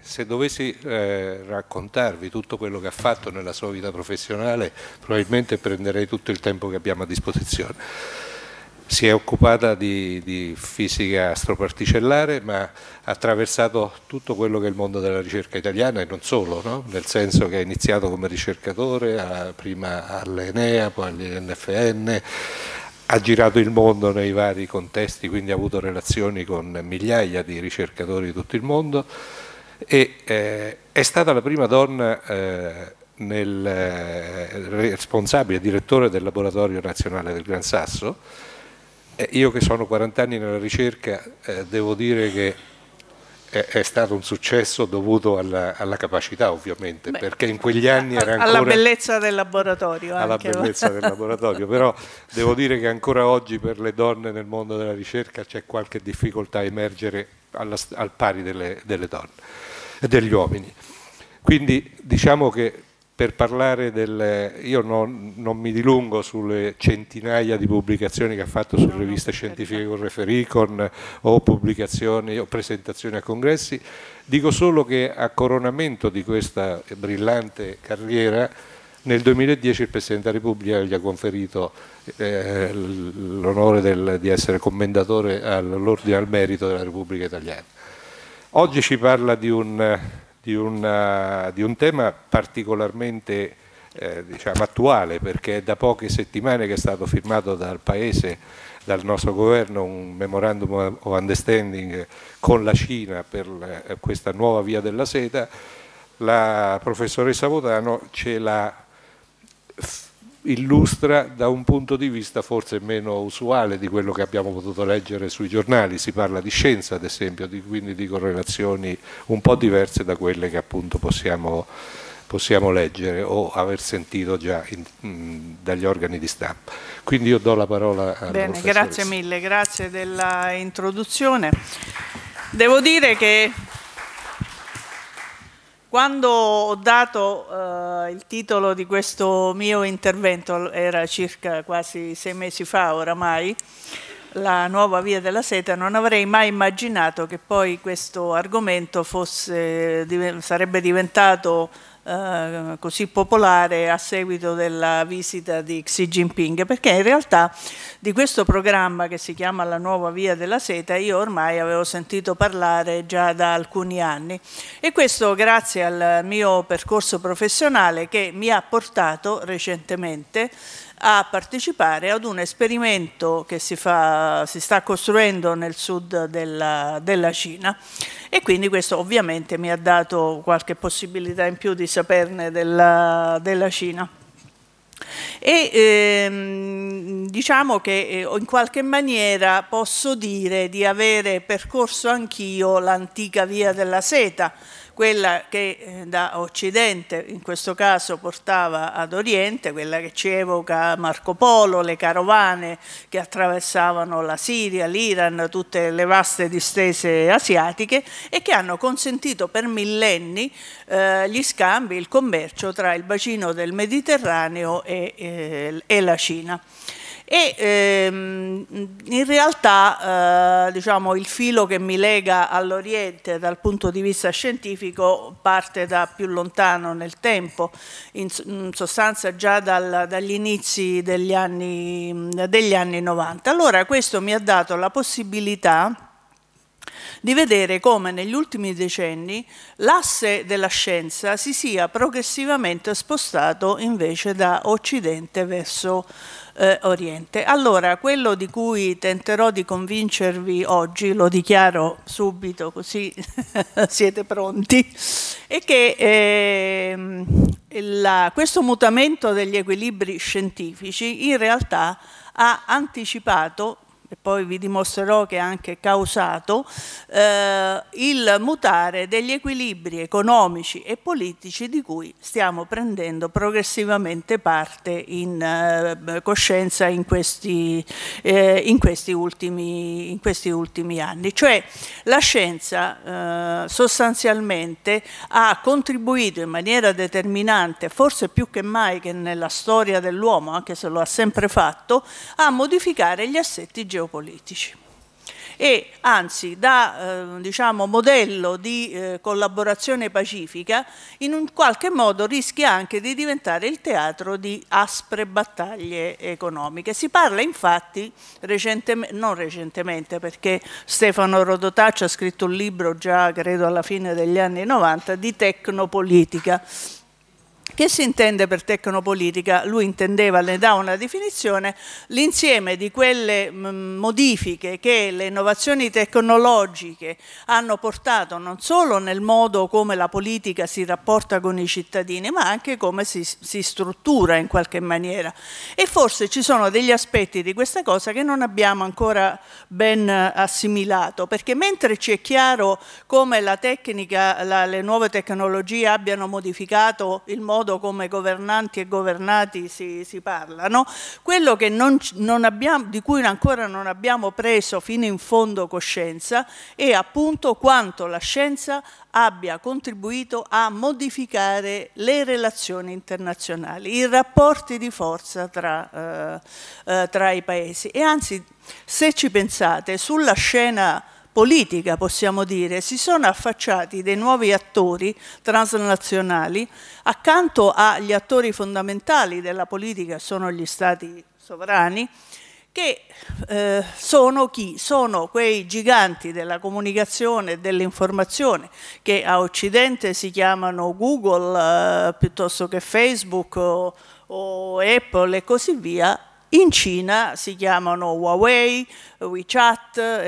se dovessi eh, raccontarvi tutto quello che ha fatto nella sua vita professionale, probabilmente prenderei tutto il tempo che abbiamo a disposizione. Si è occupata di, di fisica astroparticellare, ma ha attraversato tutto quello che è il mondo della ricerca italiana e non solo, no? nel senso che ha iniziato come ricercatore, a, prima all'Enea, poi all'INFN, ha girato il mondo nei vari contesti, quindi ha avuto relazioni con migliaia di ricercatori di tutto il mondo e eh, è stata la prima donna eh, nel, eh, responsabile, direttore del laboratorio nazionale del Gran Sasso. Eh, io che sono 40 anni nella ricerca eh, devo dire che è, è, stato un successo dovuto alla, alla capacità ovviamente, Beh, perché in quegli anni era ancora... Alla bellezza del laboratorio. Alla anche. bellezza del laboratorio, però devo dire che ancora oggi per le donne nel mondo della ricerca c'è qualche difficoltà a emergere alla, al pari delle, delle donne degli uomini. Quindi diciamo che per parlare del... io non, non mi dilungo sulle centinaia di pubblicazioni che ha fatto su riviste scientifiche con Refericon o pubblicazioni o presentazioni a congressi, dico solo che a coronamento di questa brillante carriera nel 2010 il Presidente della Repubblica gli ha conferito eh, l'onore di essere commendatore all'ordine al merito della Repubblica Italiana Oggi ci parla di un, di un, eh, di un tema particolarmente eh, diciamo, attuale perché è da poche settimane che è stato firmato dal Paese, dal nostro governo, un memorandum of understanding con la Cina per eh, questa nuova via della seta. La professoressa Votano ce l'ha illustra da un punto di vista forse meno usuale di quello che abbiamo potuto leggere sui giornali, si parla di scienza ad esempio, di, quindi di correlazioni un po' diverse da quelle che appunto possiamo, possiamo leggere o aver sentito già in, mh, mm, dagli organi di stampa. Quindi io do la parola a Bene, grazie mille, grazie dell'introduzione. Devo dire che quando ho dato eh, il titolo di questo mio intervento, era circa quasi sei mesi fa oramai, la nuova via della seta, non avrei mai immaginato che poi questo argomento fosse, sarebbe diventato eh, così popolare a seguito della visita di Xi Jinping, perché in realtà di questo programma che si chiama La nuova via della seta io ormai avevo sentito parlare già da alcuni anni e questo grazie al mio percorso professionale che mi ha portato recentemente a partecipare ad un esperimento che si, fa, si sta costruendo nel sud della, della, Cina e quindi questo ovviamente mi ha dato qualche possibilità in più di saperne della, della Cina. E ehm, diciamo che eh, in qualche maniera posso dire di avere percorso anch'io l'antica via della seta, quella che eh, da Occidente in questo caso portava ad Oriente, quella che ci evoca Marco Polo, le carovane che attraversavano la Siria, l'Iran, tutte le vaste distese asiatiche e che hanno consentito per millenni eh, gli scambi, il commercio tra il bacino del Mediterraneo e, eh, e la Cina e ehm, in realtà eh, diciamo, il filo che mi lega all'Oriente dal punto di vista scientifico parte da più lontano nel tempo, in, in sostanza già dal, dagli inizi degli anni, degli anni 90. Allora questo mi ha dato la possibilità di vedere come negli ultimi decenni l'asse della scienza si sia progressivamente spostato invece da Occidente verso eh, Oriente. Allora, quello di cui tenterò di convincervi oggi, lo dichiaro subito così siete pronti, è che eh, la, questo mutamento degli equilibri scientifici in realtà ha anticipato e poi vi dimostrerò che è anche causato, eh, il mutare degli equilibri economici e politici di cui stiamo prendendo progressivamente parte in eh, coscienza in questi, eh, in, questi ultimi, in questi, ultimi, anni. Cioè la scienza eh, sostanzialmente ha contribuito in maniera determinante, forse più che mai che nella storia dell'uomo, anche se lo ha sempre fatto, a modificare gli assetti geologici geopolitici e anzi da eh, diciamo, modello di eh, collaborazione pacifica in un qualche modo rischia anche di diventare il teatro di aspre battaglie economiche. Si parla infatti, recentemente, non recentemente perché Stefano Rodotaccio ha scritto un libro già credo alla fine degli anni 90 di tecnopolitica che si intende per tecnopolitica? Lui intendeva, ne dà una definizione, l'insieme di quelle mm, modifiche che le innovazioni tecnologiche hanno portato non solo nel modo come la politica si rapporta con i cittadini, ma anche come si, si struttura in qualche maniera. E forse ci sono degli aspetti di questa cosa che non abbiamo ancora ben eh, assimilato, perché mentre ci è chiaro come la tecnica, la, le nuove tecnologie abbiano modificato il modo modo come governanti e governati si, si parlano, quello non, non abbiamo, di cui ancora non abbiamo preso fino in fondo coscienza è appunto quanto la scienza abbia contribuito a modificare le relazioni internazionali, i rapporti di forza tra, eh, eh tra i paesi. E anzi, se ci pensate, sulla scena politica, possiamo dire, si sono affacciati dei nuovi attori transnazionali accanto agli attori fondamentali della politica, sono gli stati sovrani, che eh, sono chi? Sono quei giganti della comunicazione e dell'informazione che a Occidente si chiamano Google eh, piuttosto che Facebook o, o Apple e così via, in Cina si chiamano Huawei, WeChat e,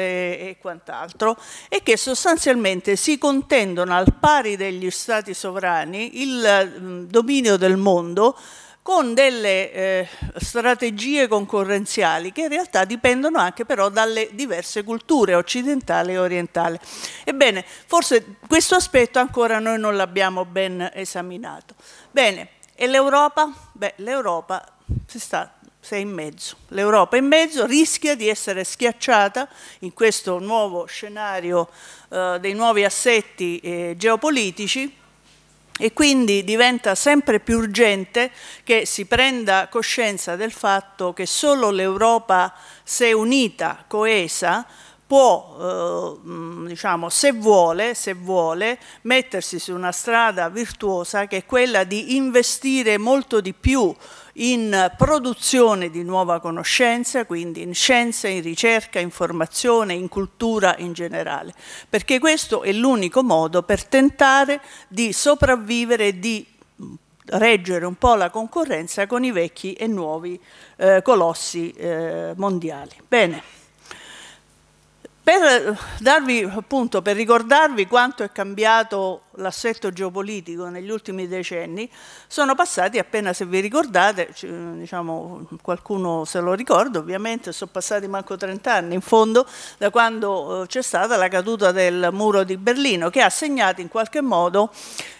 e quant'altro e che sostanzialmente si contendono al pari degli stati sovrani il mm, dominio del mondo con delle eh, strategie concorrenziali che in realtà dipendono anche però dalle diverse culture occidentale e orientale. Ebbene, forse questo aspetto ancora noi non l'abbiamo ben esaminato. Bene, e l'Europa? Beh, l'Europa si sta sei in mezzo. L'Europa in mezzo rischia di essere schiacciata in questo nuovo scenario eh, dei nuovi assetti eh, geopolitici e quindi diventa sempre più urgente che si prenda coscienza del fatto che solo l'Europa, se unita, coesa, può, eh, diciamo, se vuole, se vuole, mettersi su una strada virtuosa che è quella di investire molto di più in produzione di nuova conoscenza, quindi in scienza, in ricerca, in formazione, in cultura in generale, perché questo è l'unico modo per tentare di sopravvivere e di reggere un po' la concorrenza con i vecchi e nuovi eh, colossi eh, mondiali. Bene. Per, eh, darvi, appunto, per ricordarvi quanto è cambiato l'assetto geopolitico negli ultimi decenni sono passati appena, se vi ricordate, diciamo, qualcuno se lo ricorda ovviamente, sono passati manco 30 anni in fondo da quando eh, c'è stata la caduta del muro di Berlino che ha segnato in qualche modo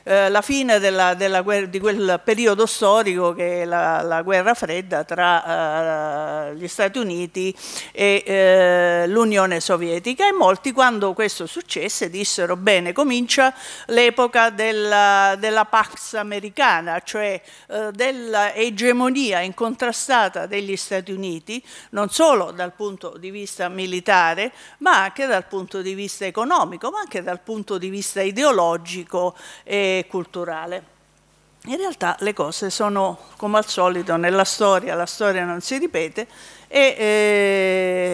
eh, la fine della, della di quel periodo storico che è la, la guerra fredda tra eh, gli Stati Uniti e eh, l'Unione Sovietica e molti quando questo successe dissero bene comincia le dell'epoca della, della, Pax americana, cioè eh, dell'egemonia incontrastata degli Stati Uniti, non solo dal punto di vista militare, ma anche dal punto di vista economico, ma anche dal punto di vista ideologico e culturale. In realtà le cose sono come al solito nella storia, la storia non si ripete e...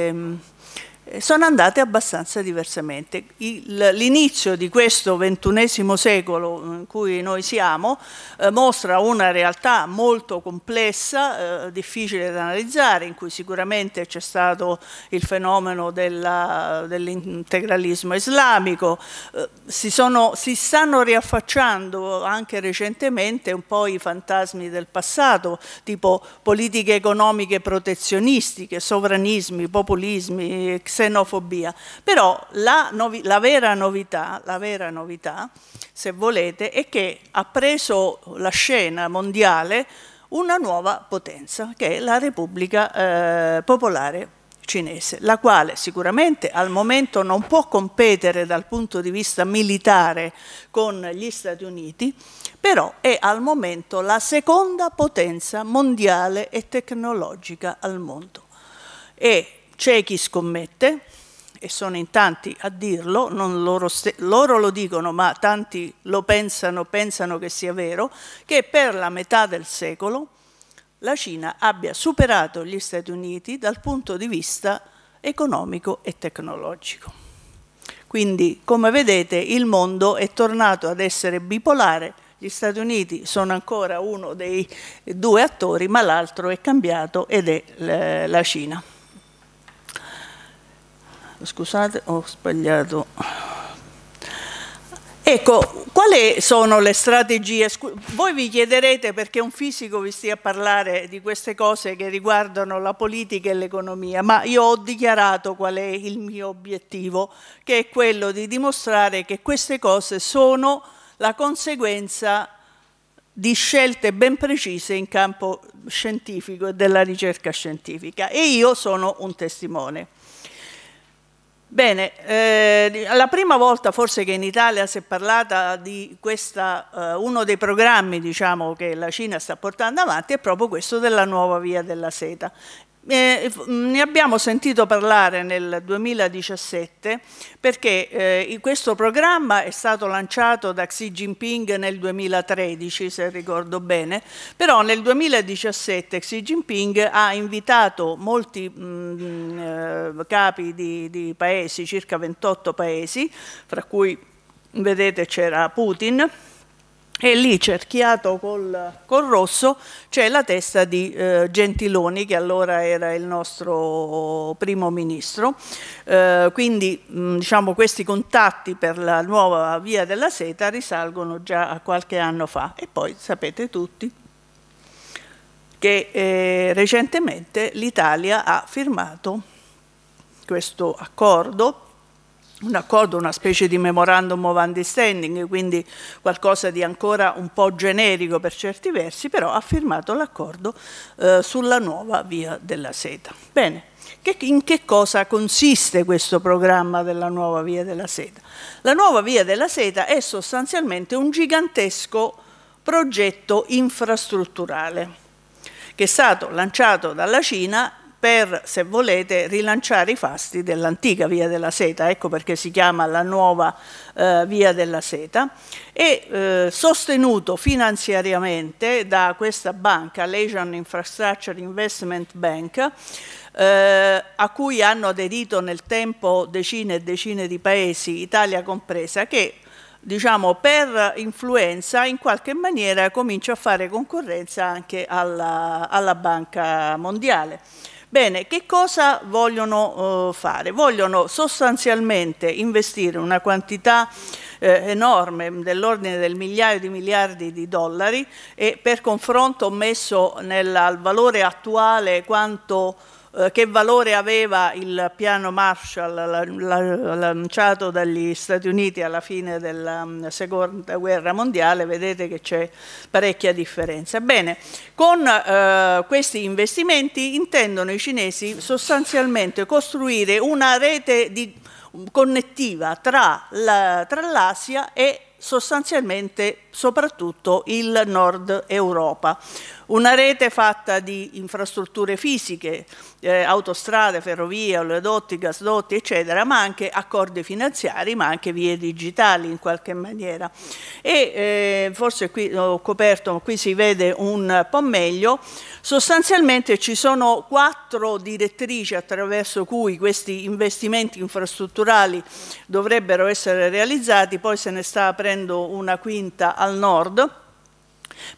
Ehm, eh, sono andate abbastanza diversamente. L'inizio di questo ventunesimo secolo eh, in cui noi siamo eh, mostra una realtà molto complessa, eh, difficile da analizzare, in cui sicuramente c'è stato il fenomeno dell'integralismo islamico, eh, si, sono, si stanno riaffacciando anche recentemente un po' i fantasmi del passato, tipo politiche economiche protezionistiche, sovranismi, populismi, etc xenofobia. Però la, novi la, vera novità, la vera novità, se volete, è che ha preso la scena mondiale una nuova potenza, che è la Repubblica eh, Popolare Cinese, la quale sicuramente al momento non può competere dal punto di vista militare con gli Stati Uniti, però è al momento la seconda potenza mondiale e tecnologica al mondo. E c'è chi scommette, e sono in tanti a dirlo, loro, loro, lo dicono ma tanti lo pensano, pensano che sia vero, che per la metà del secolo la Cina abbia superato gli Stati Uniti dal punto di vista economico e tecnologico. Quindi, come vedete, il mondo è tornato ad essere bipolare, gli Stati Uniti sono ancora uno dei due attori, ma l'altro è cambiato ed è la Cina. Scusate, ho sbagliato. Ecco, quali sono le strategie? Voi vi chiederete perché un fisico vi stia a parlare di queste cose che riguardano la politica e l'economia, ma io ho dichiarato qual è il mio obiettivo, che è quello di dimostrare che queste cose sono la conseguenza di scelte ben precise in campo scientifico e della ricerca scientifica e io sono un testimone. Bene, eh, la prima volta forse che in Italia si è parlata di questa, eh, uno dei programmi diciamo, che la Cina sta portando avanti è proprio questo della nuova via della seta. Eh, mm, ne abbiamo sentito parlare nel 2017 perché eh, questo programma è stato lanciato da Xi Jinping nel 2013, se ricordo bene, però nel 2017 Xi Jinping ha invitato molti mh, mm, eh, capi di, di paesi, circa 28 paesi, fra cui vedete c'era Putin, e lì cerchiato col, col rosso c'è la testa di eh, Gentiloni che allora era il nostro primo ministro eh, quindi mh, mm, diciamo, questi contatti per la nuova via della seta risalgono già a qualche anno fa e poi sapete tutti che eh, recentemente l'Italia ha firmato questo accordo un accordo, una specie di memorandum of understanding, quindi qualcosa di ancora un po' generico per certi versi, però ha firmato l'accordo eh, sulla nuova via della seta. Bene. Che, in che cosa consiste questo programma della nuova via della seta? La nuova via della seta è sostanzialmente un gigantesco progetto infrastrutturale che è stato lanciato dalla Cina per, se volete, rilanciare i fasti dell'antica Via della Seta, ecco perché si chiama la nuova eh, Via della Seta, e eh, sostenuto finanziariamente da questa banca, l'Asian Infrastructure Investment Bank, eh, a cui hanno aderito nel tempo decine e decine di paesi, Italia compresa, che diciamo, per influenza in qualche maniera comincia a fare concorrenza anche alla, alla Banca Mondiale. Bene, che cosa vogliono eh, fare? Vogliono sostanzialmente investire una quantità eh, enorme dell'ordine del migliaio di miliardi di dollari e per confronto ho messo nel, al valore attuale quanto eh, che valore aveva il piano Marshall lanciato dagli Stati Uniti alla fine della mm, seconda guerra mondiale, vedete che c'è parecchia differenza. Bene, con eh, questi investimenti intendono i cinesi sostanzialmente costruire una rete di, connettiva tra l'Asia e sostanzialmente soprattutto il nord Europa. Una rete fatta di infrastrutture fisiche, eh, autostrade, ferrovie, oleodotti, gasdotti, eccetera, ma anche accordi finanziari, ma anche vie digitali in qualche maniera. E eh, forse qui ho coperto, qui si vede un po' meglio, sostanzialmente ci sono quattro direttrici attraverso cui questi investimenti infrastrutturali dovrebbero essere realizzati, poi se ne sta aprendo una quinta al al nord,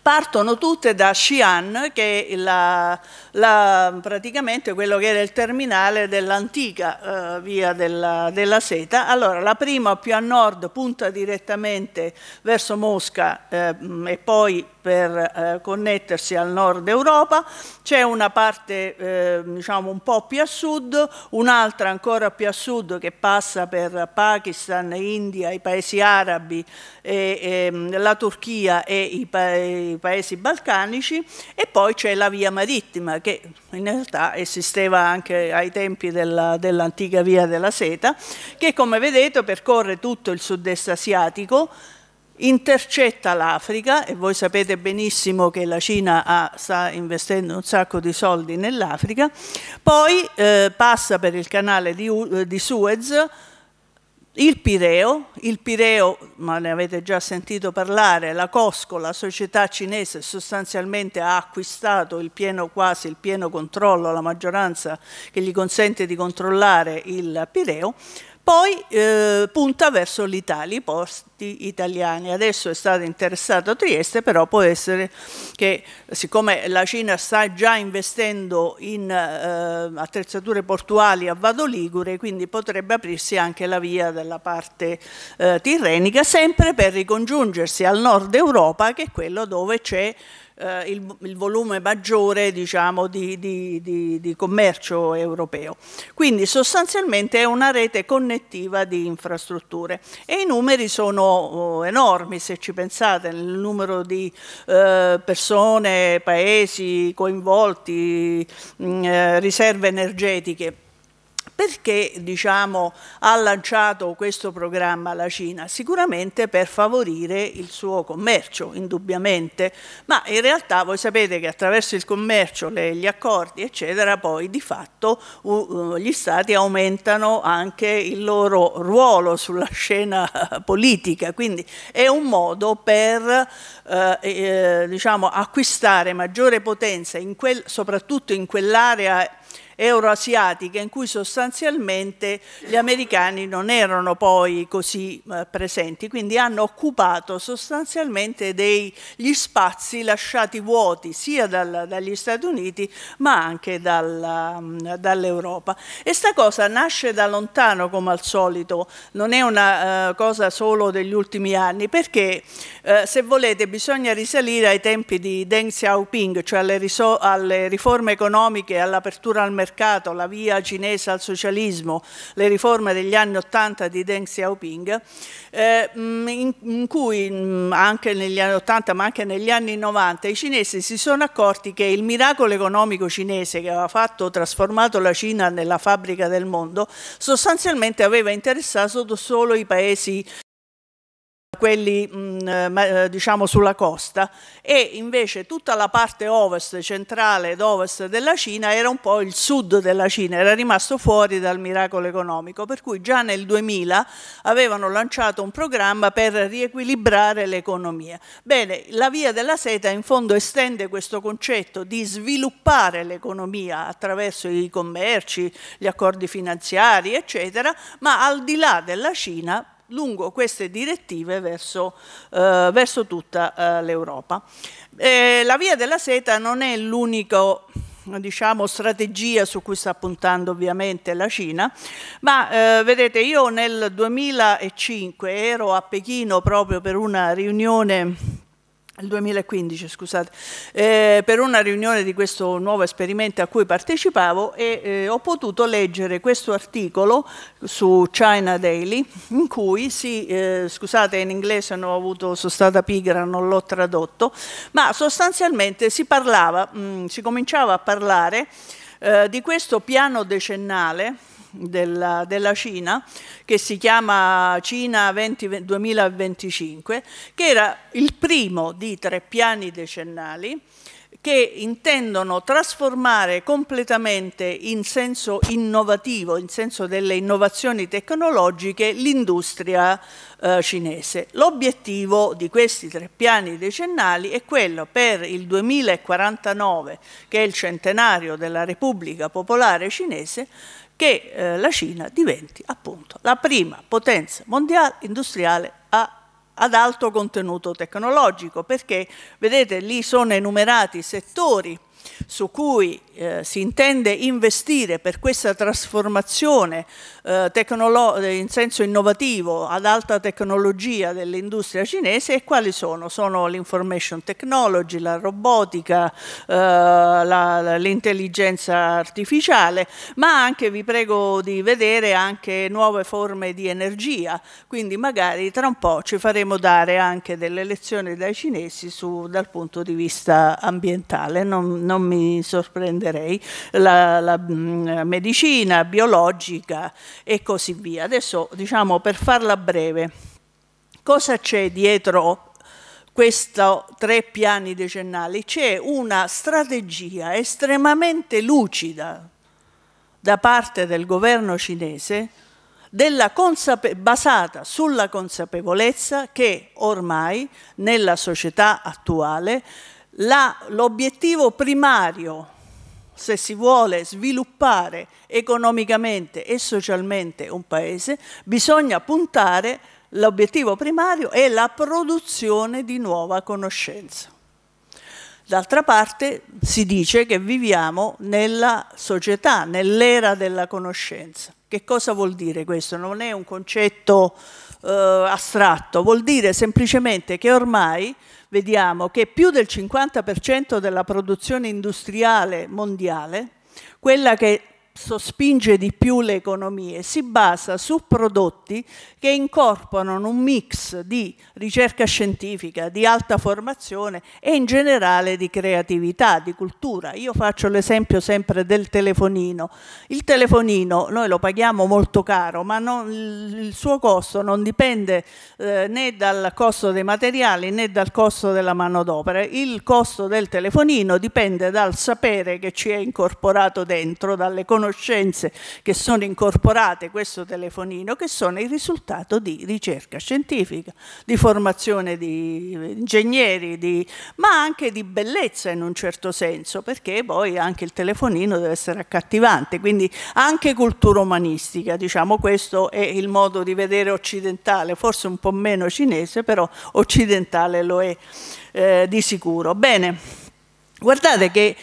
partono tutte da Xi'an, che è la, la, praticamente quello che era il terminale dell'antica eh, via della, della, seta. Allora, la prima più a nord punta direttamente verso Mosca eh, e poi per eh, connettersi al nord Europa, c'è una parte eh, diciamo un po' più a sud, un'altra ancora più a sud che passa per Pakistan, India, i paesi arabi, e, e, ehm, la Turchia e i, pa i paesi balcanici e poi c'è la via marittima che in realtà esisteva anche ai tempi dell'antica via della seta che come vedete percorre tutto il sud-est asiatico intercetta l'Africa e voi sapete benissimo che la Cina ha, sta investendo un sacco di soldi nell'Africa, poi eh, passa per il canale di, eh, di Suez, il Pireo, il Pireo, ma ne avete già sentito parlare, la Cosco, la società cinese sostanzialmente ha acquistato il pieno, quasi il pieno controllo, la maggioranza che gli consente di controllare il Pireo, poi eh, punta verso l'Italia, i posti italiani. Adesso è stato interessato Trieste, però può essere che siccome la Cina sta già investendo in eh, attrezzature portuali a Vado Ligure, quindi potrebbe aprirsi anche la via della parte eh, tirrenica, sempre per ricongiungersi al nord Europa, che è quello dove c'è eh, il, il, volume maggiore diciamo, di, di, di, di, commercio europeo. Quindi sostanzialmente è una rete connettiva di infrastrutture e i numeri sono oh, enormi se ci pensate, il numero di eh, persone, paesi coinvolti, mh, mm, eh, riserve energetiche. Perché diciamo, ha lanciato questo programma la Cina? Sicuramente per favorire il suo commercio, indubbiamente, ma in realtà voi sapete che attraverso il commercio, le, gli accordi, eccetera, poi di fatto uh, gli stati aumentano anche il loro ruolo sulla scena politica, quindi è un modo per eh, eh, diciamo, acquistare maggiore potenza, in quel, soprattutto in quell'area euroasiatiche in cui sostanzialmente gli americani non erano poi così eh, presenti, quindi hanno occupato sostanzialmente degli spazi lasciati vuoti sia dal, dagli Stati Uniti ma anche dal, mm, dall'Europa. E sta cosa nasce da lontano come al solito, non è una eh, cosa solo degli ultimi anni, perché eh, se volete bisogna risalire ai tempi di Deng Xiaoping, cioè alle, alle riforme economiche e all'apertura al mercato mercato, la via cinese al socialismo, le riforme degli anni Ottanta di Deng Xiaoping, eh, mm, in, in, cui mm, anche negli anni Ottanta ma anche negli anni Novanta i cinesi si sono accorti che il miracolo economico cinese che aveva fatto, trasformato la Cina nella fabbrica del mondo, sostanzialmente aveva interessato solo i paesi quelli mm, eh, eh, diciamo sulla costa e invece tutta la parte ovest, centrale ed ovest della Cina era un po' il sud della Cina, era rimasto fuori dal miracolo economico, per cui già nel 2000 avevano lanciato un programma per riequilibrare l'economia. Bene, la via della seta in fondo estende questo concetto di sviluppare l'economia attraverso i commerci, gli accordi finanziari, eccetera, ma al di là della Cina lungo queste direttive verso, eh, verso tutta eh, l'Europa. Eh, la via della seta non è l'unico diciamo, strategia su cui sta puntando ovviamente la Cina, ma eh, vedete io nel 2005 ero a Pechino proprio per una riunione il 2015, scusate, eh, per una riunione di questo nuovo esperimento a cui partecipavo e eh, ho potuto leggere questo articolo su China Daily in cui si, eh, scusate in inglese non ho avuto, sono stata pigra, non l'ho tradotto, ma sostanzialmente si parlava, mh, mm, si cominciava a parlare eh, di questo piano decennale della, della Cina, che si chiama Cina 20, 2025, che era il primo di tre piani decennali che intendono trasformare completamente in senso innovativo, in senso delle innovazioni tecnologiche, l'industria eh, cinese. L'obiettivo di questi tre piani decennali è quello per il 2049, che è il centenario della Repubblica Popolare Cinese, che eh, la Cina diventi appunto la prima potenza mondiale industriale a ad alto contenuto tecnologico, perché vedete lì sono enumerati settori su cui eh, si intende investire per questa trasformazione eh, in senso innovativo ad alta tecnologia dell'industria cinese e quali sono? Sono l'information technology, la robotica, eh, l'intelligenza artificiale, ma anche vi prego di vedere anche nuove forme di energia, quindi magari tra un po' ci faremo dare anche delle lezioni dai cinesi su, dal punto di vista ambientale. Non, non mi sorprenderei, la, la mm, medicina biologica e così via. Adesso, diciamo, per farla breve, cosa c'è dietro questi tre piani decennali? C'è una strategia estremamente lucida da parte del governo cinese basata sulla consapevolezza che ormai nella società attuale l'obiettivo primario, se si vuole sviluppare economicamente e socialmente un paese, bisogna puntare, l'obiettivo primario è la produzione di nuova conoscenza. D'altra parte si dice che viviamo nella società, nell'era della conoscenza. Che cosa vuol dire questo? Non è un concetto eh, astratto, vuol dire semplicemente che ormai vediamo che più del 50% della produzione industriale mondiale, quella che sospinge di più le economie si basa su prodotti che incorporano un mix di ricerca scientifica, di alta formazione e in generale di creatività, di cultura. Io faccio l'esempio sempre del telefonino. Il telefonino noi lo paghiamo molto caro, ma non, il suo costo non dipende eh, né dal costo dei materiali né dal costo della manodopera. Il costo del telefonino dipende dal sapere che ci è incorporato dentro, dall'economia conoscenze che sono incorporate in questo telefonino che sono il risultato di ricerca scientifica, di formazione di ingegneri, di, ma anche di bellezza in un certo senso, perché poi anche il telefonino deve essere accattivante, quindi anche cultura umanistica, diciamo questo è il modo di vedere occidentale, forse un po' meno cinese, però occidentale lo è eh, di sicuro. Bene, guardate che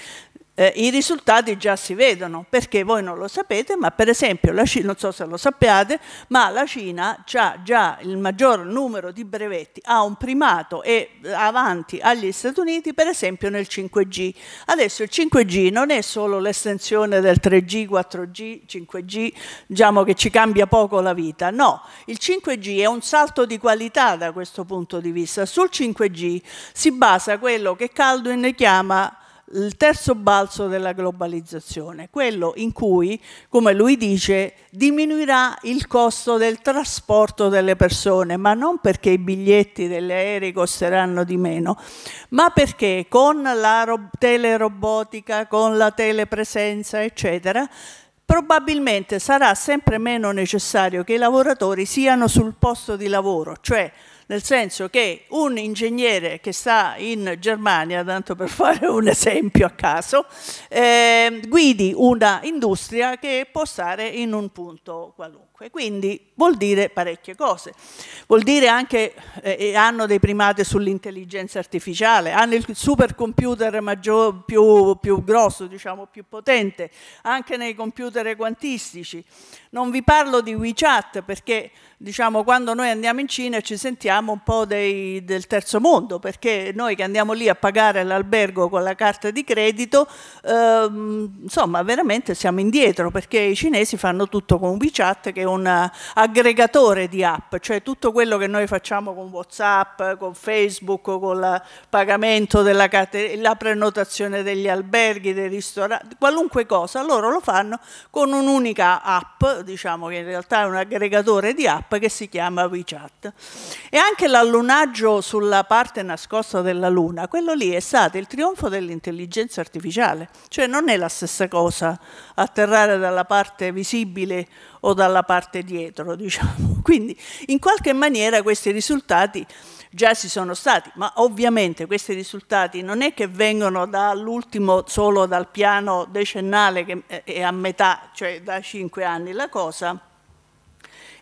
eh, i risultati già si vedono, perché voi non lo sapete, ma per esempio la Cina, non so se lo sappiate, ma la Cina ha già il maggior numero di brevetti, ha un primato e eh, avanti agli Stati Uniti, per esempio nel 5G. Adesso il 5G non è solo l'estensione del 3G, 4G, 5G, diciamo che ci cambia poco la vita, no, il 5G è un salto di qualità da questo punto di vista. Sul 5G si basa quello che Caldo chiama il terzo balzo della globalizzazione, quello in cui, come lui dice, diminuirà il costo del trasporto delle persone, ma non perché i biglietti degli aerei costeranno di meno, ma perché con la telerobotica, con la telepresenza, eccetera, probabilmente sarà sempre meno necessario che i lavoratori siano sul posto di lavoro, cioè nel senso che un ingegnere che sta in Germania, tanto per fare un esempio a caso, eh, guidi una industria che può stare in un punto qualunque. 5, quindi vuol dire parecchie cose. Vuol dire anche eh, hanno dei primati sull'intelligenza artificiale, hanno il supercomputer maggior, più, più grosso, diciamo più potente, anche nei computer quantistici. Non vi parlo di WeChat perché diciamo, quando noi andiamo in Cina ci sentiamo un po' dei, del terzo mondo, perché noi che andiamo lì a pagare l'albergo con la carta di credito, ehm, insomma, veramente siamo indietro, perché i cinesi fanno tutto con WeChat, che è un eh, aggregatore di app, cioè tutto quello che noi facciamo con WhatsApp, con Facebook, con il pagamento della la prenotazione degli alberghi, dei ristoranti, qualunque cosa, loro lo fanno con un'unica app, diciamo che in realtà è un aggregatore di app che si chiama WeChat. E anche l'allunaggio sulla parte nascosta della Luna, quello lì è stato il trionfo dell'intelligenza artificiale, cioè non è la stessa cosa atterrare dalla parte visibile o dalla parte parte dietro, diciamo. Quindi in qualche maniera questi risultati già si sono stati, ma ovviamente questi risultati non è che vengono dall'ultimo solo dal piano decennale che è a metà, cioè da cinque anni la cosa,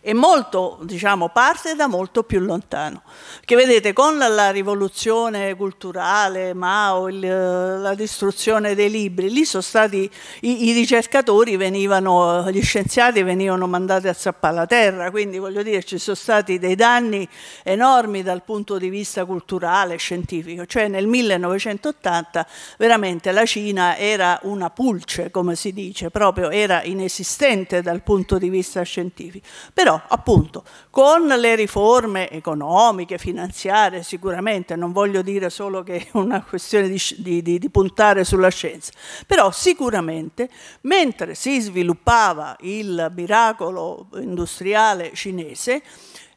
e molto, diciamo, parte da molto più lontano. Che vedete, con la rivoluzione culturale, Mao, il, eh, la distruzione dei libri, lì sono stati i, i, ricercatori, venivano, eh, gli scienziati venivano mandati a zappare terra, quindi voglio dire ci sono stati dei danni enormi dal punto di vista culturale, scientifico. Cioè nel 1980 veramente la Cina era una pulce, come si dice, proprio era inesistente dal punto di vista scientifico. Però appunto, con le riforme economiche, finanziarie, sicuramente, non voglio dire solo che è una questione di, di, di puntare sulla scienza, però sicuramente, mentre si sviluppava il miracolo industriale cinese,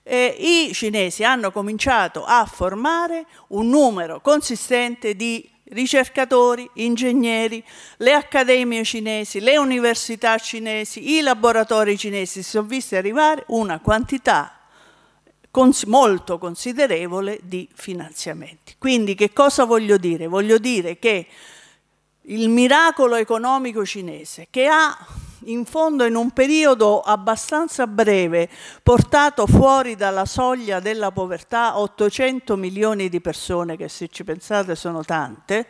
eh, i cinesi hanno cominciato a formare un numero consistente di ricercatori, ingegneri, le accademie cinesi, le università cinesi, i laboratori cinesi, si sono visti arrivare una quantità cons molto considerevole di finanziamenti. Quindi che cosa voglio dire? Voglio dire che il miracolo economico cinese che ha in fondo in un periodo abbastanza breve, portato fuori dalla soglia della povertà 800 milioni di persone, che se ci pensate sono tante,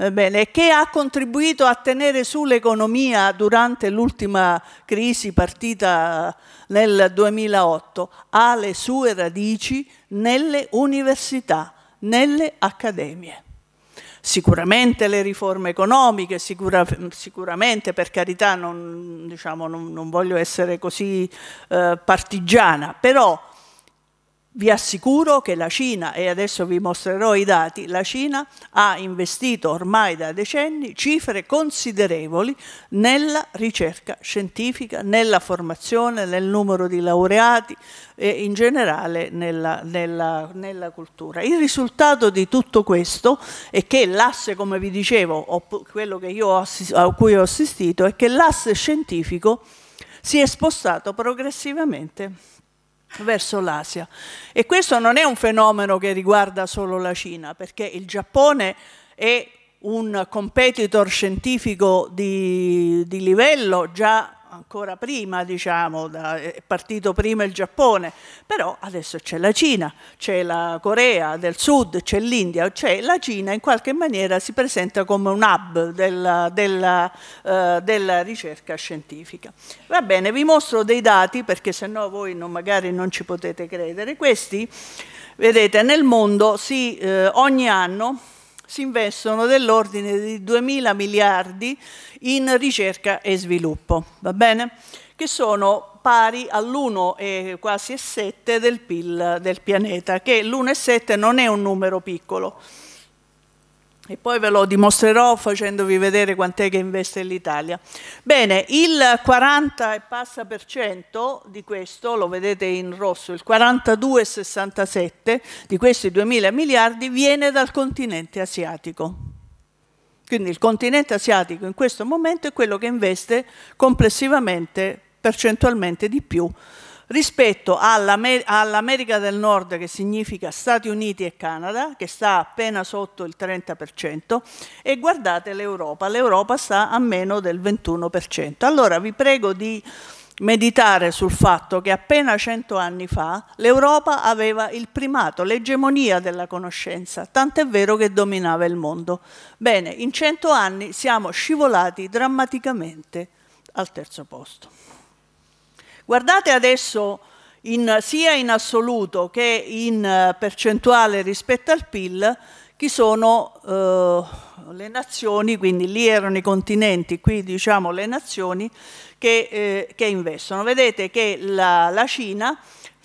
eh, Bene, che ha contribuito a tenere su l'economia durante l'ultima crisi partita eh, nel 2008, ha le sue radici nelle università, nelle accademie sicuramente le riforme economiche, sicura, sicuramente per carità non, diciamo, non, non voglio essere così eh, partigiana, però vi assicuro che la Cina, e adesso vi mostrerò i dati, la Cina ha investito ormai da decenni cifre considerevoli nella ricerca scientifica, nella formazione, nel numero di laureati e in generale nella, nella, nella cultura. Il risultato di tutto questo è che l'asse, come vi dicevo, quello a cui ho assistito, è che l'asse scientifico si è spostato progressivamente verso l'Asia. E questo non è un fenomeno che riguarda solo la Cina, perché il Giappone è un competitor scientifico di, di livello già ancora prima, diciamo, da, è partito prima il Giappone, però adesso c'è la Cina, c'è la Corea del Sud, c'è l'India, cioè la Cina in qualche maniera si presenta come un hub della, della, eh, della ricerca scientifica. Va bene, vi mostro dei dati perché sennò voi non, magari non ci potete credere. Questi, vedete, nel mondo si, eh, ogni anno si investono dell'ordine di 2.000 miliardi in ricerca e sviluppo, va bene? Che sono pari all'1,7 del PIL del pianeta, che l'1,7 non è un numero piccolo e poi ve lo dimostrerò facendovi vedere quant'è che investe l'Italia. Bene, il 40 e passa per cento di questo, lo vedete in rosso, il 42,67 di questi 2.000 miliardi viene dal continente asiatico. Quindi il continente asiatico in questo momento è quello che investe complessivamente, percentualmente di più rispetto all'America del Nord, che significa Stati Uniti e Canada, che sta appena sotto il 30%, e guardate l'Europa, l'Europa sta a meno del 21%. Allora vi prego di meditare sul fatto che appena 100 anni fa l'Europa aveva il primato, l'egemonia della conoscenza, tant'è vero che dominava il mondo. Bene, in 100 anni siamo scivolati drammaticamente al terzo posto. Guardate adesso in, sia in assoluto che in eh, percentuale rispetto al PIL chi sono eh, le nazioni, quindi lì erano i continenti, qui diciamo le nazioni che, eh, che investono. Vedete che la, la Cina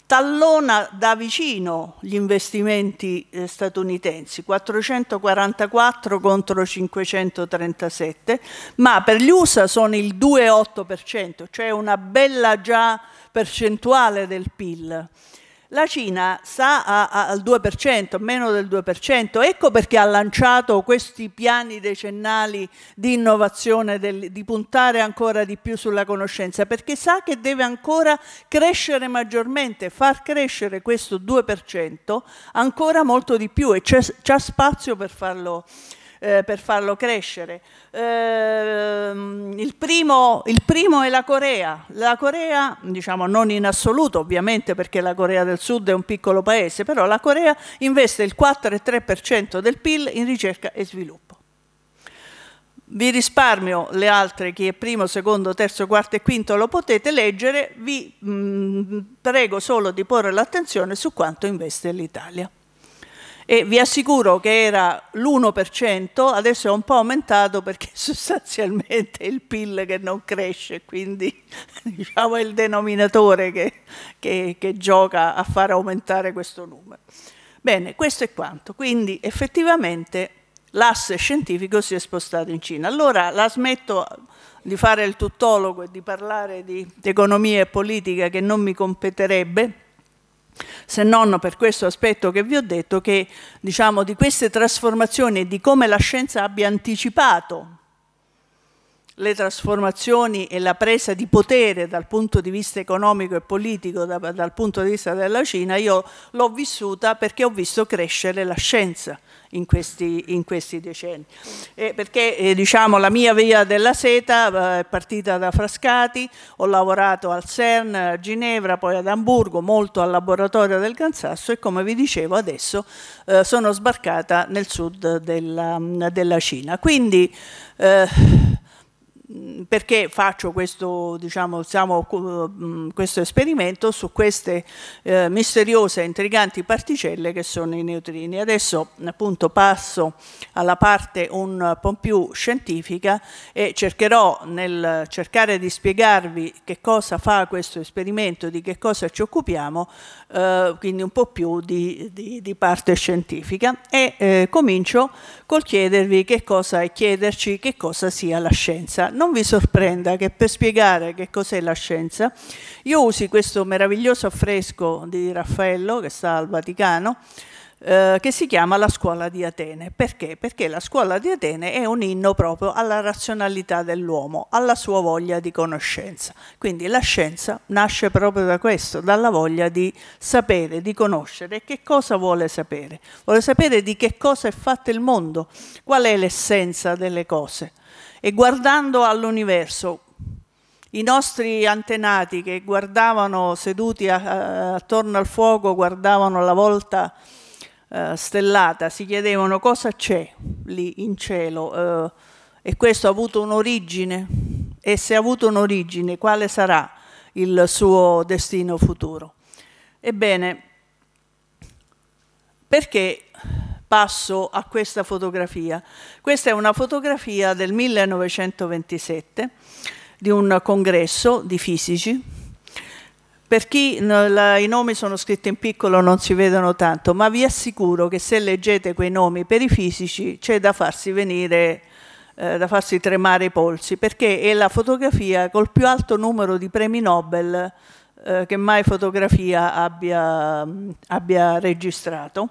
tallona da vicino gli investimenti eh, statunitensi, 444 contro 537, ma per gli USA sono il 2,8%, cioè una bella già percentuale del PIL. La Cina sta al 2%, meno del 2%, ecco perché ha lanciato questi piani decennali di innovazione, del, di puntare ancora di più sulla conoscenza, perché sa che deve ancora crescere maggiormente, far crescere questo 2% ancora molto di più e c'è spazio per farlo eh, per farlo crescere. Eh, il, primo, il, primo, è la Corea. La Corea, diciamo non in assoluto ovviamente perché la Corea del Sud è un piccolo paese, però la Corea investe il 4,3% del PIL in ricerca e sviluppo. Vi risparmio le altre chi è primo, secondo, terzo, quarto e quinto lo potete leggere, vi mh, mm, prego solo di porre l'attenzione su quanto investe l'Italia e vi assicuro che era l'1%, adesso è un po' aumentato perché sostanzialmente è il PIL che non cresce, quindi diciamo, è il denominatore che, che, che gioca a far aumentare questo numero. Bene, questo è quanto, quindi effettivamente l'asse scientifico si è spostato in Cina. Allora la smetto di fare il tuttologo e di parlare di economia e politica che non mi competerebbe, se non per questo aspetto che vi ho detto, che diciamo, di queste trasformazioni e di come la scienza abbia anticipato le trasformazioni e la presa di potere dal punto di vista economico e politico, da, dal punto di vista della Cina, io l'ho vissuta perché ho visto crescere la scienza in questi, in questi decenni. Eh, perché eh, diciamo, la mia via della seta eh, è partita da Frascati, ho lavorato al CERN, a Ginevra, poi ad Amburgo, molto al laboratorio del Gansasso e come vi dicevo adesso eh, sono sbarcata nel sud della, della Cina. Quindi eh, perché faccio questo, diciamo, siamo, questo esperimento su queste eh, misteriose e intriganti particelle che sono i neutrini. Adesso appunto passo alla parte un po' più scientifica e cercherò nel cercare di spiegarvi che cosa fa questo esperimento, di che cosa ci occupiamo, eh, quindi un po' più di, di, di parte scientifica e eh, comincio col chiedervi che cosa è chiederci che cosa sia la scienza. Non non vi sorprenda che per spiegare che cos'è la scienza, io usi questo meraviglioso affresco di Raffaello, che sta al Vaticano, eh, che si chiama La scuola di Atene. Perché? Perché la scuola di Atene è un inno proprio alla razionalità dell'uomo, alla sua voglia di conoscenza. Quindi la scienza nasce proprio da questo, dalla voglia di sapere, di conoscere. Che cosa vuole sapere? Vuole sapere di che cosa è fatto il mondo, qual è l'essenza delle cose e guardando all'universo. I nostri antenati che guardavano seduti a, attorno al fuoco, guardavano la volta eh, stellata, si chiedevano cosa c'è lì in cielo eh, e questo ha avuto un'origine e se ha avuto un'origine quale sarà il suo destino futuro. Ebbene, perché passo a questa fotografia. Questa è una fotografia del 1927 di un congresso di fisici. Per chi la, i nomi sono scritti in piccolo non si vedono tanto, ma vi assicuro che se leggete quei nomi per i fisici c'è da farsi venire eh, da farsi tremare i polsi, perché è la fotografia col più alto numero di premi Nobel eh, che mai fotografia abbia, abbia registrato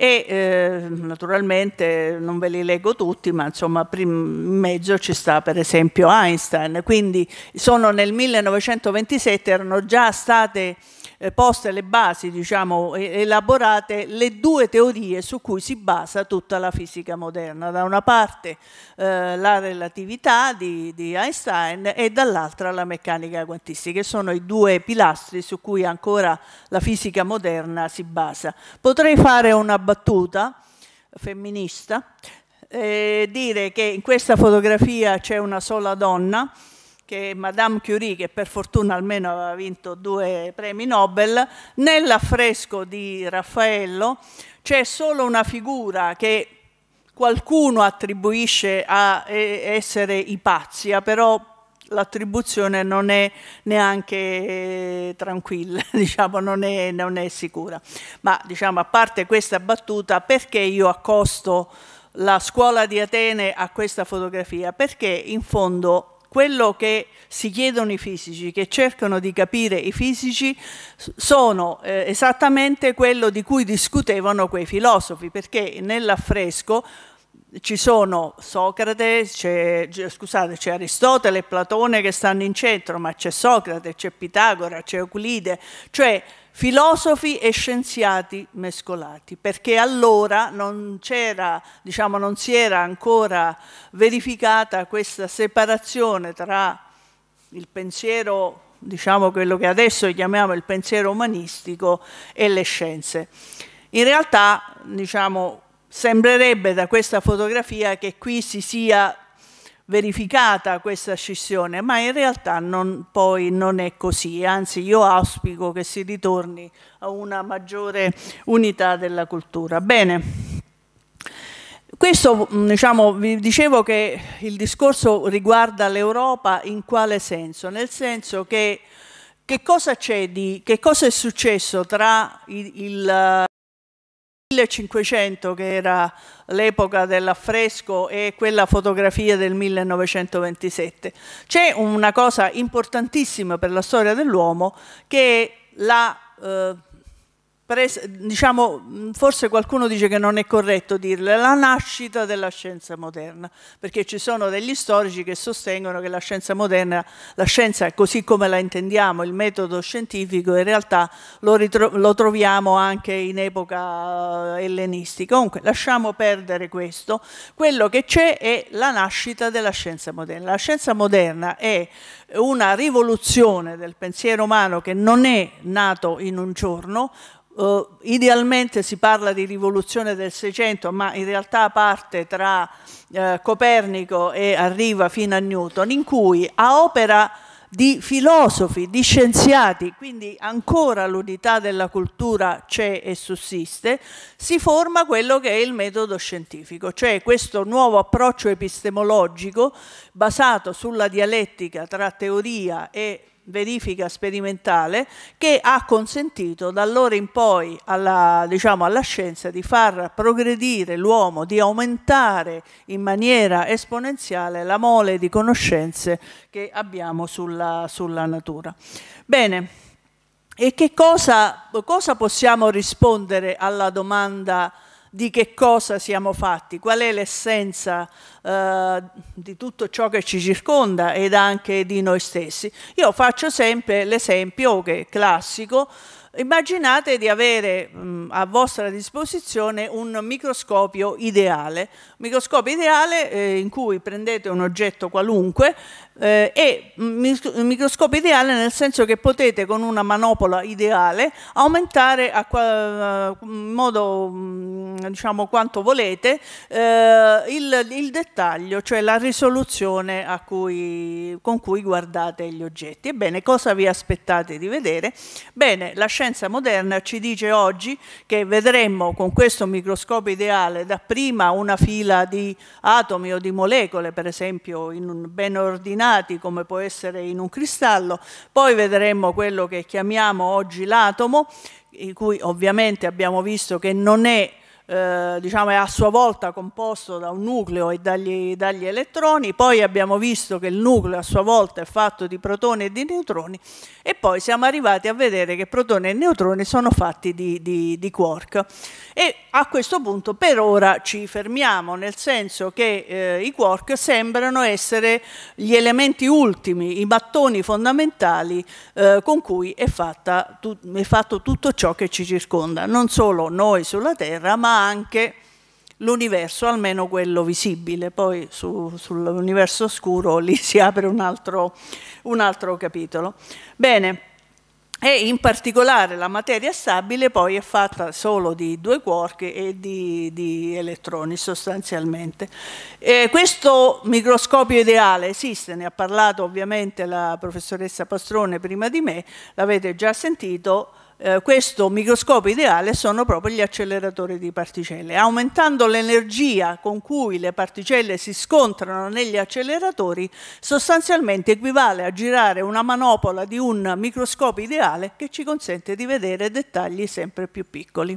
e eh, naturalmente non ve li leggo tutti, ma insomma in mezzo ci sta per esempio Einstein, quindi sono nel 1927 erano già state eh, poste le basi, diciamo, elaborate le due teorie su cui si basa tutta la fisica moderna. Da una parte eh, la relatività di, di Einstein e dall'altra la meccanica quantistica, che sono i due pilastri su cui ancora la fisica moderna si basa. Potrei fare una battuta femminista, eh, dire che in questa fotografia c'è una sola donna, che Madame Curie, che per fortuna almeno aveva vinto due premi Nobel, nell'affresco di Raffaello c'è solo una figura che qualcuno attribuisce a essere Ipazia, ah, però l'attribuzione non è neanche eh, tranquilla, diciamo, non è, non è sicura. Ma diciamo, a parte questa battuta, perché io accosto la scuola di Atene a questa fotografia? Perché in fondo quello che si chiedono i fisici, che cercano di capire i fisici, sono eh, esattamente quello di cui discutevano quei filosofi, perché nell'affresco ci sono Socrate, c'è, scusate, c'è Aristotele e Platone che stanno in centro, ma c'è Socrate, c'è Pitagora, c'è Euclide, cioè filosofi e scienziati mescolati, perché allora non, c'era, diciamo, non si era ancora verificata questa separazione tra il pensiero diciamo quello che adesso chiamiamo il pensiero umanistico e le scienze. In realtà, diciamo, sembrerebbe da questa fotografia che qui si sia verificata questa scissione, ma in realtà non, poi non è così, anzi io auspico che si ritorni a una maggiore unità della cultura. Bene. Questo, mm, diciamo, vi dicevo che il discorso riguarda l'Europa in quale senso? Nel senso che che cosa, di, che cosa è successo tra il, il 1500 che era l'epoca dell'affresco e quella fotografia del 1927. C'è una cosa importantissima per la storia dell'uomo che è la eh, diciamo, forse qualcuno dice che non è corretto dirle, la nascita della scienza moderna, perché ci sono degli storici che sostengono che la scienza moderna, la scienza così come la intendiamo, il metodo scientifico, in realtà lo, lo troviamo anche in epoca eh, ellenistica. Comunque lasciamo perdere questo, quello che c'è è la nascita della scienza moderna. La scienza moderna è una rivoluzione del pensiero umano che non è nato in un giorno, Uh, idealmente si parla di rivoluzione del Seicento, ma in realtà parte tra uh, Copernico e arriva fino a Newton, in cui a opera di filosofi, di scienziati, quindi ancora l'unità della cultura c'è e sussiste, si forma quello che è il metodo scientifico, cioè questo nuovo approccio epistemologico basato sulla dialettica tra teoria e verifica sperimentale che ha consentito da allora in poi alla, diciamo, alla scienza di far progredire l'uomo, di aumentare in maniera esponenziale la mole di conoscenze che abbiamo sulla, sulla natura. Bene, e che cosa, cosa possiamo rispondere alla domanda di che cosa siamo fatti, qual è l'essenza eh, di tutto ciò che ci circonda ed anche di noi stessi. Io faccio sempre l'esempio che è classico, immaginate di avere mh, a vostra disposizione un microscopio ideale, un microscopio ideale eh, in cui prendete un oggetto qualunque eh, è un microscopio ideale nel senso che potete con una manopola ideale aumentare a, in modo mm, diciamo quanto volete eh, il, il, dettaglio, cioè la risoluzione cui, con cui guardate gli oggetti. Ebbene, cosa vi aspettate di vedere? Bene, la scienza moderna ci dice oggi che vedremmo con questo microscopio ideale dapprima una fila di atomi o di molecole, per esempio in un ben ordinato raffinati come può essere in un cristallo, poi vedremo quello che chiamiamo oggi l'atomo, di cui ovviamente abbiamo visto che non è eh, diciamo è a sua volta composto da un nucleo e dagli, dagli, elettroni, poi abbiamo visto che il nucleo a sua volta è fatto di protoni e di neutroni e poi siamo arrivati a vedere che protoni e neutroni sono fatti di, di, di quark. E a questo punto per ora ci fermiamo, nel senso che eh, i quark sembrano essere gli elementi ultimi, i mattoni fondamentali eh, con cui è, fatta, tu, è fatto tutto ciò che ci circonda, non solo noi sulla Terra, ma anche l'universo, almeno quello visibile. Poi su, sull'universo oscuro lì si apre un altro, un altro capitolo. Bene, e in particolare la materia stabile poi è fatta solo di due quark e di, di elettroni sostanzialmente. E questo microscopio ideale esiste, ne ha parlato ovviamente la professoressa Pastrone prima di me, l'avete già sentito, eh, questo microscopio ideale sono proprio gli acceleratori di particelle. Aumentando l'energia con cui le particelle si scontrano negli acceleratori, sostanzialmente equivale a girare una manopola di un microscopio ideale che ci consente di vedere dettagli sempre più piccoli.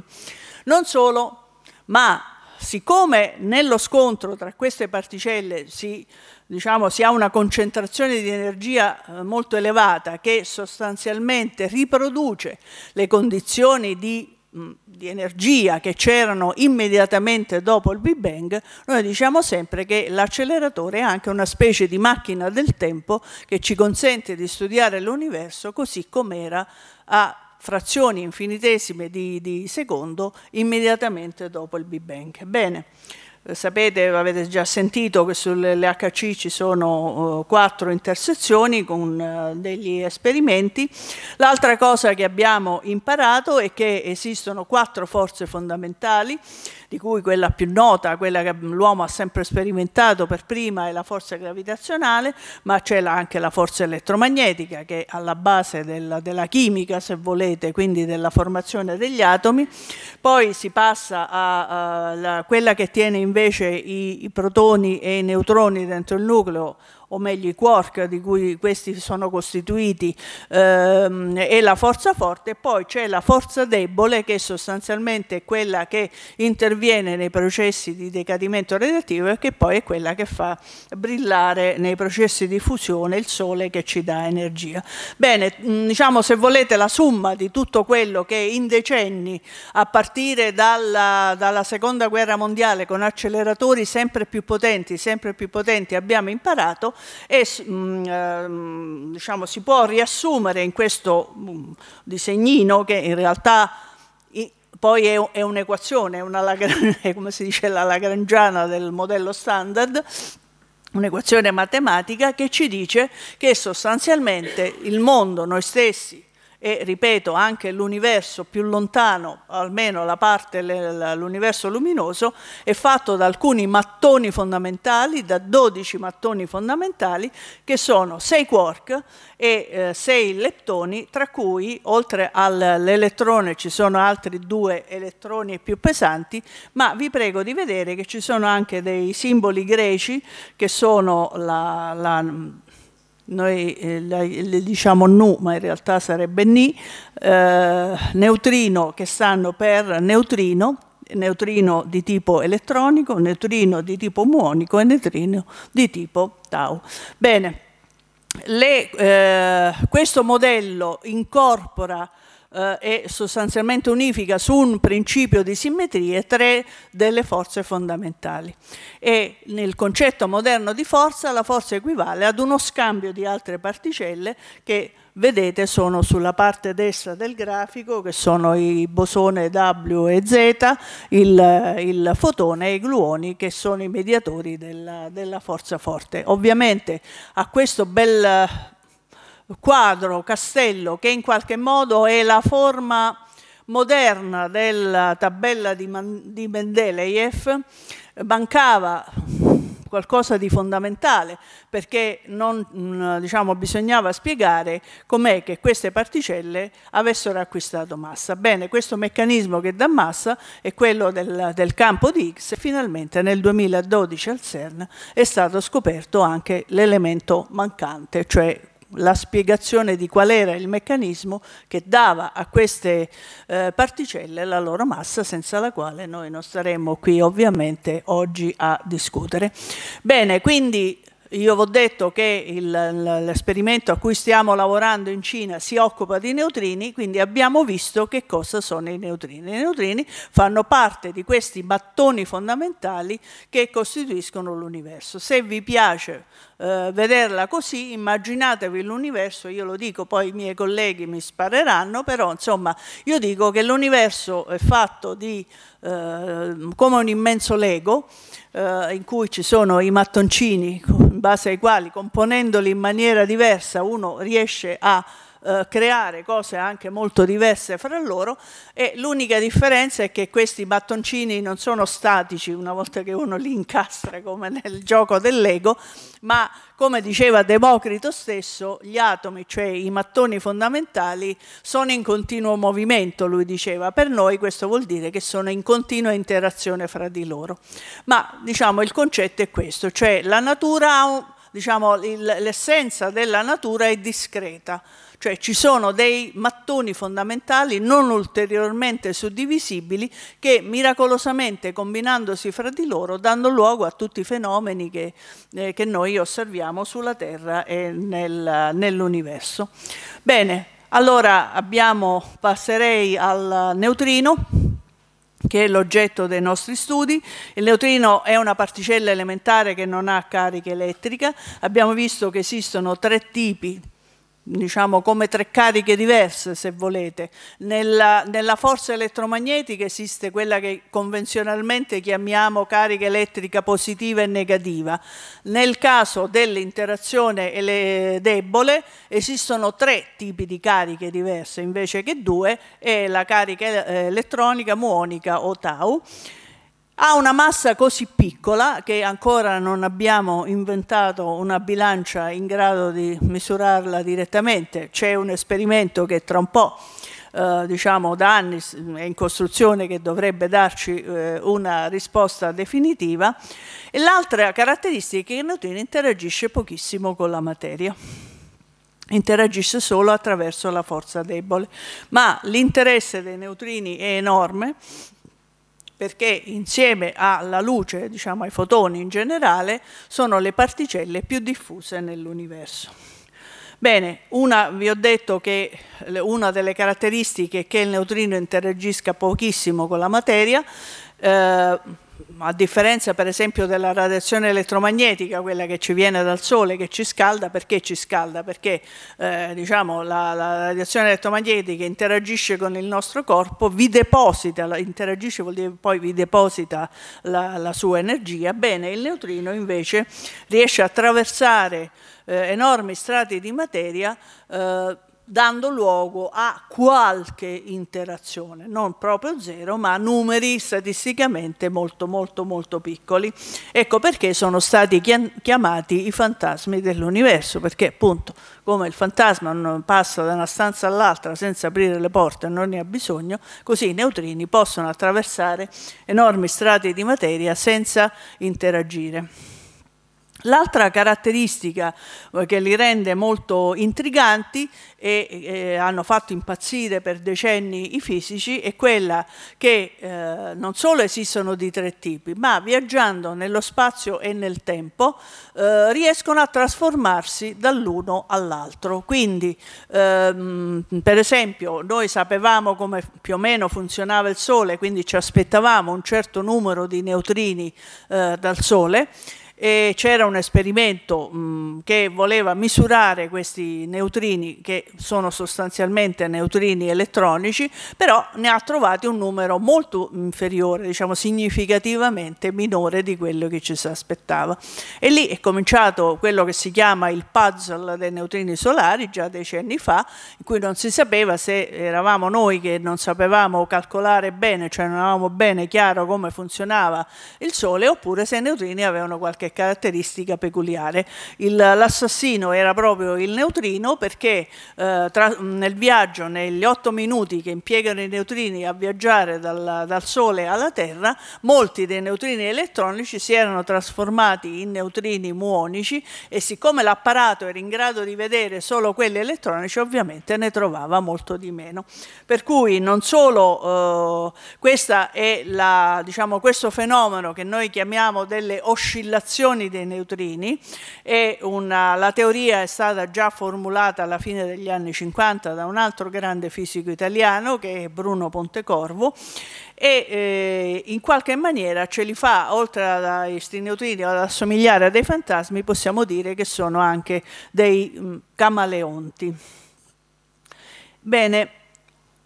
Non solo, ma siccome nello scontro tra queste particelle si, diciamo, si, ha una concentrazione di energia eh, molto elevata che sostanzialmente riproduce le condizioni di, di energia che c'erano immediatamente dopo il Big Bang, noi diciamo sempre che l'acceleratore è anche una specie di macchina del tempo che ci consente di studiare l'universo così com'era a frazioni infinitesime di, di secondo immediatamente dopo il Big Bang. Bene, eh, sapete, avete già sentito che sulle HC ci sono uh, quattro intersezioni con uh, degli esperimenti. L'altra cosa che abbiamo imparato è che esistono quattro forze fondamentali, di cui quella più nota, quella che l'uomo ha sempre sperimentato per prima, è la forza gravitazionale, ma c'è anche la forza elettromagnetica che è alla base della, della chimica, se volete, quindi della formazione degli atomi. Poi si passa a, a la, quella che tiene in invece i, i protoni e i neutroni dentro il nucleo o meglio i quark di cui questi sono costituiti, ehm, è la forza forte, poi c'è la forza debole che sostanzialmente è quella che interviene nei processi di decadimento radioattivo e che poi è quella che fa brillare nei processi di fusione il Sole che ci dà energia. Bene, mm, diciamo se volete la somma di tutto quello che in decenni, a partire dalla, dalla seconda guerra mondiale con acceleratori sempre più potenti, sempre più potenti abbiamo imparato, e mm, ehm, diciamo, si può riassumere in questo mm, disegnino che in realtà poi è, un'equazione, è come si dice la lagrangiana del modello standard, un'equazione matematica che ci dice che sostanzialmente il mondo, noi stessi, e ripeto anche l'universo più lontano, almeno la parte dell'universo luminoso, è fatto da alcuni mattoni fondamentali, da 12 mattoni fondamentali che sono 6 quark e 6 eh, leptoni, tra cui oltre all'elettrone ci sono altri due elettroni più pesanti, ma vi prego di vedere che ci sono anche dei simboli greci che sono la, la noi eh, le diciamo nu, ma in realtà sarebbe ni, eh, neutrino che stanno per neutrino, neutrino di tipo elettronico, neutrino di tipo muonico e neutrino di tipo tau. Bene, le, eh, questo modello incorpora eh, e sostanzialmente unifica su un principio di simmetrie tre delle forze fondamentali. E nel concetto moderno di forza la forza equivale ad uno scambio di altre particelle che vedete sono sulla parte destra del grafico che sono i bosone W e Z, il, il fotone e i gluoni che sono i mediatori della, della forza forte. Ovviamente a questo bel quadro, castello, che in qualche modo è la forma moderna della tabella di, Man di Mendeleev, mancava qualcosa di fondamentale perché non, mm, diciamo, bisognava spiegare com'è che queste particelle avessero acquistato massa. Bene, questo meccanismo che dà massa è quello del, del campo di X. Finalmente nel 2012 al CERN è stato scoperto anche l'elemento mancante, cioè la spiegazione di qual era il meccanismo che dava a queste eh, particelle la loro massa, senza la quale noi non saremmo qui ovviamente oggi a discutere. Bene, quindi io vi ho detto che l'esperimento a cui stiamo lavorando in Cina si occupa di neutrini, quindi abbiamo visto che cosa sono i neutrini. I neutrini fanno parte di questi mattoni fondamentali che costituiscono l'universo. Se vi piace eh, vederla così, immaginatevi l'universo, io lo dico, poi i miei colleghi mi spareranno, però insomma io dico che l'universo è fatto di, eh, come un immenso lego, eh, in cui ci sono i mattoncini in base ai quali componendoli in maniera diversa uno riesce a eh, creare cose anche molto diverse fra loro e l'unica differenza è che questi mattoncini non sono statici una volta che uno li incastra come nel gioco dell'ego, ma come diceva Democrito stesso, gli atomi, cioè i mattoni fondamentali, sono in continuo movimento, lui diceva. Per noi questo vuol dire che sono in continua interazione fra di loro. Ma diciamo il concetto è questo, cioè la natura, diciamo, l'essenza della natura è discreta cioè ci sono dei mattoni fondamentali non ulteriormente suddivisibili che miracolosamente combinandosi fra di loro danno luogo a tutti i fenomeni che, eh, che noi osserviamo sulla Terra e nel, nell'universo. Bene, allora abbiamo, passerei al neutrino che è l'oggetto dei nostri studi. Il neutrino è una particella elementare che non ha carica elettrica. Abbiamo visto che esistono tre tipi diciamo come tre cariche diverse se volete. Nella, nella, forza elettromagnetica esiste quella che convenzionalmente chiamiamo carica elettrica positiva e negativa. Nel caso dell'interazione debole esistono tre tipi di cariche diverse invece che due e la carica eh, elettronica muonica o tau ha una massa così piccola che ancora non abbiamo inventato una bilancia in grado di misurarla direttamente. C'è un esperimento che tra un po' Eh, diciamo da anni è in costruzione che dovrebbe darci eh, una risposta definitiva e l'altra caratteristica è che il neutrino interagisce pochissimo con la materia interagisce solo attraverso la forza debole ma l'interesse dei neutrini è enorme perché insieme alla luce, diciamo ai fotoni in generale, sono le particelle più diffuse nell'universo. Bene, una, vi ho detto che una delle caratteristiche è che il neutrino interagisca pochissimo con la materia, eh, a differenza per esempio della radiazione elettromagnetica, quella che ci viene dal Sole, che ci scalda, perché ci scalda? Perché eh, diciamo, la, la, radiazione elettromagnetica interagisce con il nostro corpo, vi deposita, la, interagisce vuol dire poi vi deposita la, la sua energia, bene, il neutrino invece riesce a attraversare eh, enormi strati di materia eh, dando luogo a qualche interazione, non proprio zero, ma numeri statisticamente molto molto molto piccoli. Ecco perché sono stati chiamati i fantasmi dell'universo, perché appunto come il fantasma non passa da una stanza all'altra senza aprire le porte, e non ne ha bisogno, così i neutrini possono attraversare enormi strati di materia senza interagire. L'altra caratteristica eh, che li rende molto intriganti e, e, eh, hanno fatto impazzire per decenni i fisici è quella che eh, non solo esistono di tre tipi, ma viaggiando nello spazio e nel tempo eh, riescono a trasformarsi dall'uno all'altro. Quindi, ehm, per esempio, noi sapevamo come più o meno funzionava il Sole, quindi ci aspettavamo un certo numero di neutrini eh, dal Sole e c'era un esperimento mh, mm, che voleva misurare questi neutrini che sono sostanzialmente neutrini elettronici, però ne ha trovati un numero molto inferiore, diciamo significativamente minore di quello che ci si aspettava. E lì è cominciato quello che si chiama il puzzle dei neutrini solari già decenni fa, in cui non si sapeva se eravamo noi che non sapevamo calcolare bene, cioè non avevamo bene chiaro come funzionava il Sole, oppure se i neutrini avevano qualche caratteristica peculiare. l'assassino era proprio il neutrino perché eh, tra, nel viaggio, negli otto minuti che impiegano i neutrini a viaggiare dal, dal Sole alla Terra, molti dei neutrini elettronici si erano trasformati in neutrini muonici e siccome l'apparato era in grado di vedere solo quelli elettronici, ovviamente ne trovava molto di meno. Per cui non solo eh, la, diciamo, questo fenomeno che noi chiamiamo delle oscillazioni interazioni dei neutrini e una, la teoria è stata già formulata alla fine degli anni 50 da un altro grande fisico italiano che è Bruno Pontecorvo e eh, in qualche maniera ce li fa, oltre a questi neutrini ad assomigliare a dei fantasmi, possiamo dire che sono anche dei mh, mm, camaleonti. Bene,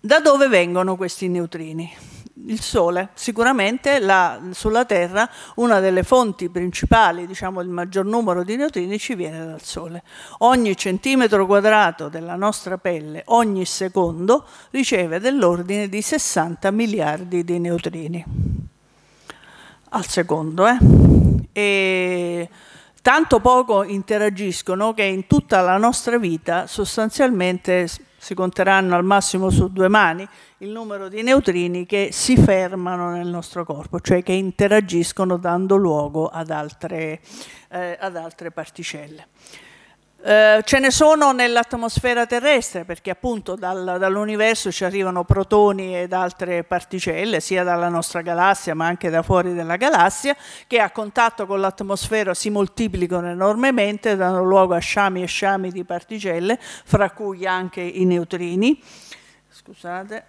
da dove vengono questi neutrini? il Sole, sicuramente la, sulla Terra una delle fonti principali, diciamo il maggior numero di neutrini ci viene dal Sole. Ogni centimetro quadrato della nostra pelle ogni secondo riceve dell'ordine di 60 miliardi di neutrini al secondo. Eh? E tanto poco interagiscono che in tutta la nostra vita sostanzialmente si conteranno al massimo su due mani il numero di neutrini che si fermano nel nostro corpo, cioè che interagiscono dando luogo ad altre, eh, ad altre particelle. Eh, ce ne sono nell'atmosfera terrestre perché appunto dal, dall'universo ci arrivano protoni ed altre particelle sia dalla nostra galassia ma anche da fuori della galassia che a contatto con l'atmosfera si moltiplicano enormemente, danno luogo a sciami e sciami di particelle fra cui anche i neutrini. Scusate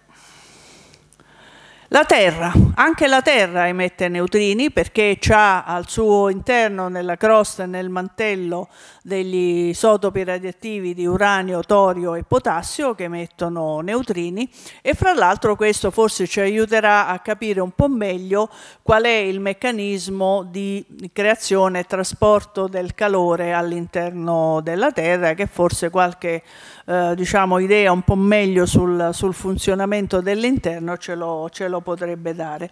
la Terra, anche la Terra emette neutrini perché ha al suo interno, nella crosta e nel mantello, degli isotopi radioattivi di uranio, torio e potassio che emettono neutrini e fra l'altro questo forse ci aiuterà a capire un po' meglio qual è il meccanismo di creazione e trasporto del calore all'interno della Terra che forse qualche eh, diciamo, idea un po' meglio sul, sul funzionamento dell'interno ce lo, ce lo lo potrebbe dare.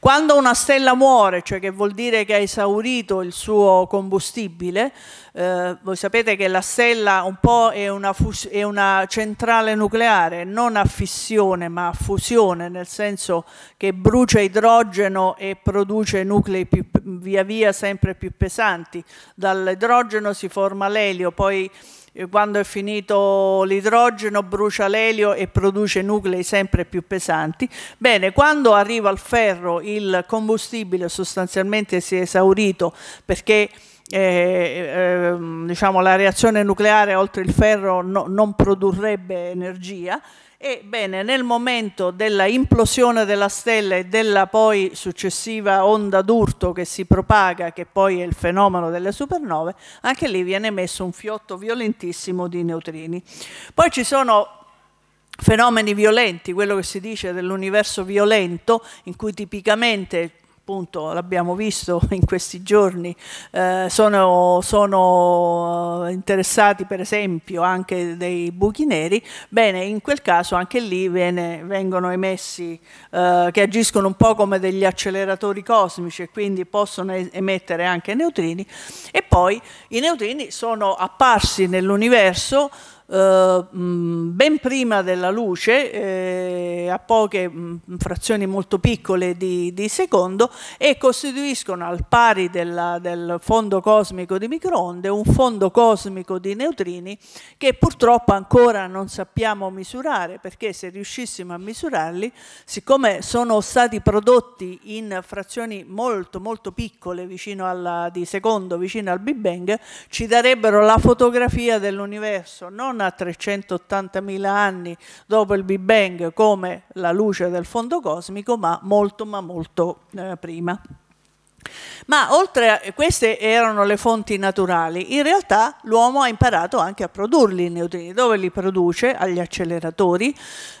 Quando una stella muore, cioè che vuol dire che ha esaurito il suo combustibile, eh, voi sapete che la stella un po' è una, è una centrale nucleare, non a fissione ma a fusione, nel senso che brucia idrogeno e produce nuclei più, via via sempre più pesanti. Dall'idrogeno si forma l'elio, poi eh, quando è finito l'idrogeno brucia l'elio e produce nuclei sempre più pesanti. Bene, quando arriva il ferro il combustibile sostanzialmente si è esaurito perché eh, eh, diciamo, la reazione nucleare oltre il ferro no, non produrrebbe energia Ebbene, nel momento della implosione della stella e della poi successiva onda d'urto che si propaga, che poi è il fenomeno delle supernove, anche lì viene messo un fiotto violentissimo di neutrini. Poi ci sono fenomeni violenti, quello che si dice dell'universo violento, in cui tipicamente appunto l'abbiamo visto in questi giorni, eh, sono, sono, eh, interessati per esempio anche dei buchi neri, bene, in quel caso anche lì viene, vengono emessi eh, che agiscono un po' come degli acceleratori cosmici e quindi possono emettere anche neutrini e poi i neutrini sono apparsi nell'universo eh, ben prima della luce, eh, a poche mh, frazioni molto piccole di, di, secondo, e costituiscono al pari della, del fondo cosmico di microonde un fondo cosmico di neutrini che purtroppo ancora non sappiamo misurare, perché se riuscissimo a misurarli, siccome sono stati prodotti in frazioni molto molto piccole vicino alla, di secondo, vicino al Big Bang, ci darebbero la fotografia dell'universo, non intorno a 380.000 anni dopo il Big Bang come la luce del fondo cosmico, ma molto ma molto eh, prima. Ma oltre a queste erano le fonti naturali, in realtà l'uomo ha imparato anche a produrli i neutrini, dove li produce? Agli acceleratori.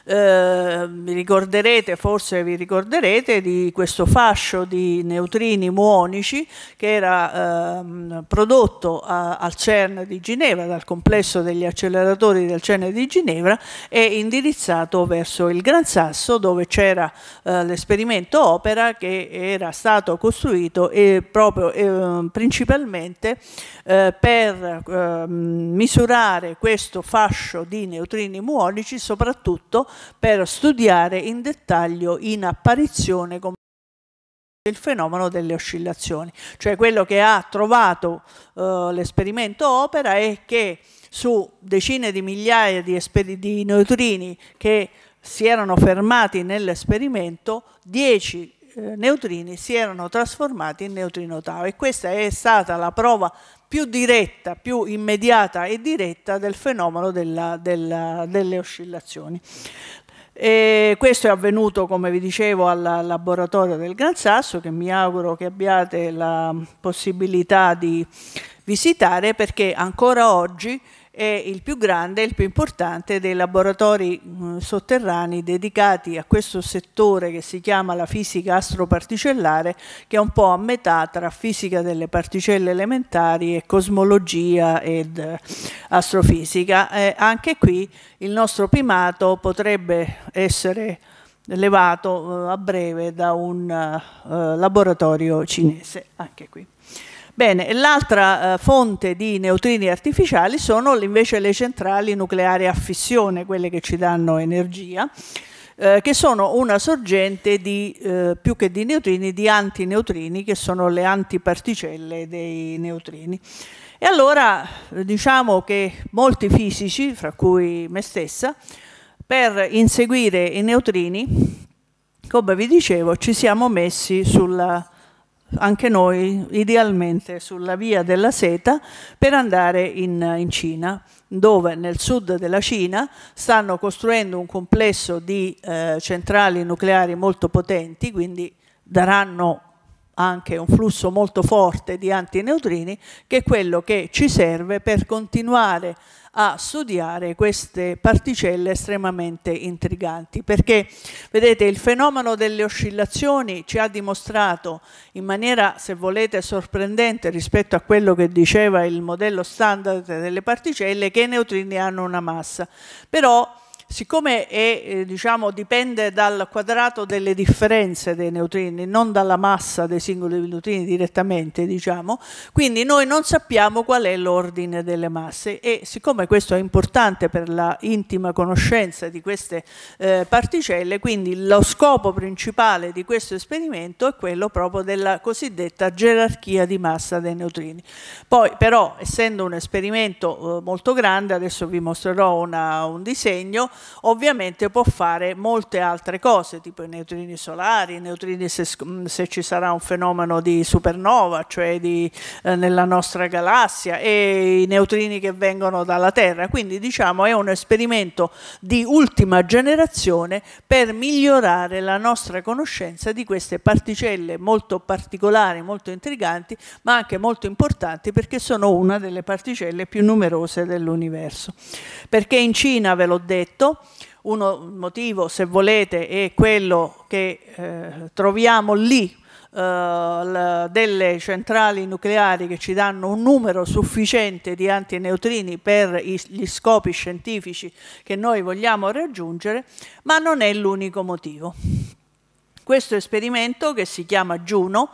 Eh, ricorderete, forse vi ricorderete, di questo fascio di neutrini muonici che era eh, prodotto a, al CERN di Ginevra, dal complesso degli acceleratori del CERN di Ginevra e indirizzato verso il Gran Sasso dove c'era eh, l'esperimento Opera che era stato costruito ambito e proprio eh, principalmente eh, per eh, misurare questo fascio di neutrini muonici, soprattutto per studiare in dettaglio in apparizione il fenomeno delle oscillazioni, cioè quello che ha trovato eh, l'esperimento Opera è che su decine di migliaia di, di neutrini che si erano fermati nell'esperimento, 10 neutrini si erano trasformati in neutrino tau e questa è stata la prova più diretta, più immediata e diretta del fenomeno della, della, delle oscillazioni. E questo è avvenuto, come vi dicevo, al laboratorio del Gran Sasso, che mi auguro che abbiate la possibilità di visitare perché ancora oggi è il più grande e il più importante dei laboratori mm, sotterranei dedicati a questo settore che si chiama la fisica astroparticellare, che è un po' a metà tra fisica delle particelle elementari e cosmologia ed eh, astrofisica. Eh, anche qui il nostro primato potrebbe essere levato eh, a breve da un eh, laboratorio cinese, anche qui. Bene, l'altra eh, fonte di neutrini artificiali sono invece le centrali nucleari a fissione, quelle che ci danno energia, eh, che sono una sorgente di, eh, più che di neutrini, di antineutrini, che sono le antiparticelle dei neutrini. E allora eh, diciamo che molti fisici, fra cui me stessa, per inseguire i neutrini, come vi dicevo, ci siamo messi sulla anche noi idealmente sulla via della seta per andare in, in, Cina, dove nel sud della Cina stanno costruendo un complesso di eh, centrali nucleari molto potenti, quindi daranno anche un flusso molto forte di antineutrini, che è quello che ci serve per continuare a studiare queste particelle estremamente intriganti, perché vedete il fenomeno delle oscillazioni ci ha dimostrato in maniera, se volete, sorprendente rispetto a quello che diceva il modello standard delle particelle, che i neutrini hanno una massa. Però siccome è, eh, diciamo, dipende dal quadrato delle differenze dei neutrini, non dalla massa dei singoli neutrini direttamente, diciamo, quindi noi non sappiamo qual è l'ordine delle masse e siccome questo è importante per la intima conoscenza di queste eh, particelle, quindi lo scopo principale di questo esperimento è quello proprio della cosiddetta gerarchia di massa dei neutrini. Poi però, essendo un esperimento eh, molto grande, adesso vi mostrerò una, un disegno, ovviamente può fare molte altre cose, tipo i neutrini solari, i neutrini se, mm, se ci sarà un fenomeno di supernova, cioè di, eh, nella nostra galassia, e i neutrini che vengono dalla Terra. Quindi diciamo è un esperimento di ultima generazione per migliorare la nostra conoscenza di queste particelle molto particolari, molto intriganti, ma anche molto importanti perché sono una delle particelle più numerose dell'universo. Perché in Cina, ve l'ho detto, fatto. Un motivo, se volete, è quello che eh, troviamo lì eh, delle centrali nucleari che ci danno un numero sufficiente di antineutrini per gli scopi scientifici che noi vogliamo raggiungere, ma non è l'unico motivo. Questo esperimento, che si chiama Juno,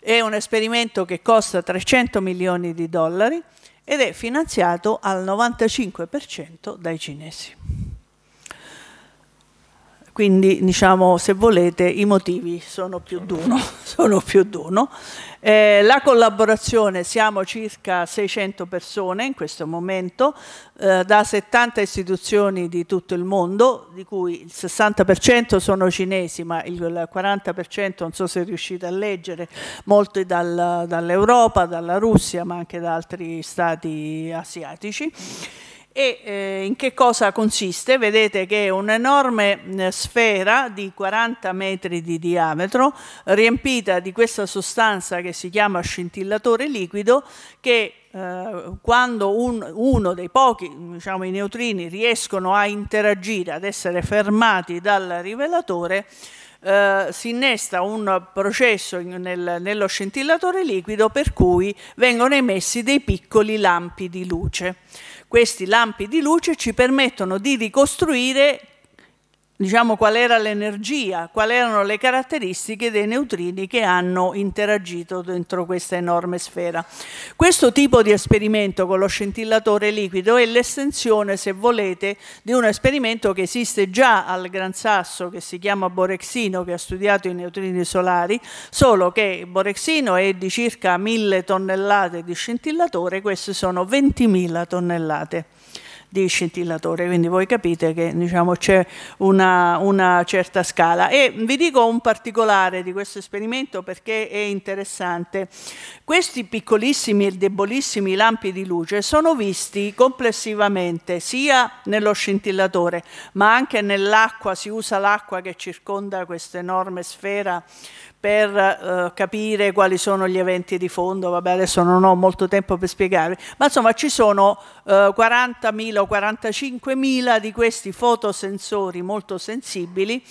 è un esperimento che costa 300 milioni di dollari ed è finanziato al 95% dai cinesi. Quindi, diciamo, se volete, i motivi sono più d'uno. Sono più d'uno. Eh, la collaborazione, siamo circa 600 persone in questo momento, eh, da 70 istituzioni di tutto il mondo, di cui il 60% sono cinesi, ma il 40% non so se riuscite a leggere, molti dal, dall'Europa, dalla Russia, ma anche da altri stati asiatici. E eh, in che cosa consiste? Vedete che è un'enorme eh, sfera di 40 metri di diametro riempita di questa sostanza che si chiama scintillatore liquido che eh, quando un, uno dei pochi diciamo, i neutrini riescono a interagire, ad essere fermati dal rivelatore, Uh, si innesta un processo nel, nello scintillatore liquido per cui vengono emessi dei piccoli lampi di luce. Questi lampi di luce ci permettono di ricostruire diciamo, qual era l'energia, quali erano le caratteristiche dei neutrini che hanno interagito dentro questa enorme sfera. Questo tipo di esperimento con lo scintillatore liquido è l'estensione, se volete, di un esperimento che esiste già al Gran Sasso, che si chiama Borexino, che ha studiato i neutrini solari, solo che Borexino è di circa 1000 tonnellate di scintillatore, queste sono 20.000 tonnellate di scintillatore, quindi voi capite che diciamo, c'è una, una, certa scala. E vi dico un particolare di questo esperimento perché è interessante. Questi piccolissimi e debolissimi lampi di luce sono visti complessivamente sia nello scintillatore ma anche nell'acqua, si usa l'acqua che circonda questa enorme sfera per eh, capire quali sono gli eventi di fondo, vabbè adesso non ho molto tempo per spiegarvi, ma insomma ci sono eh, 40.000 o 45.000 di questi fotosensori molto sensibili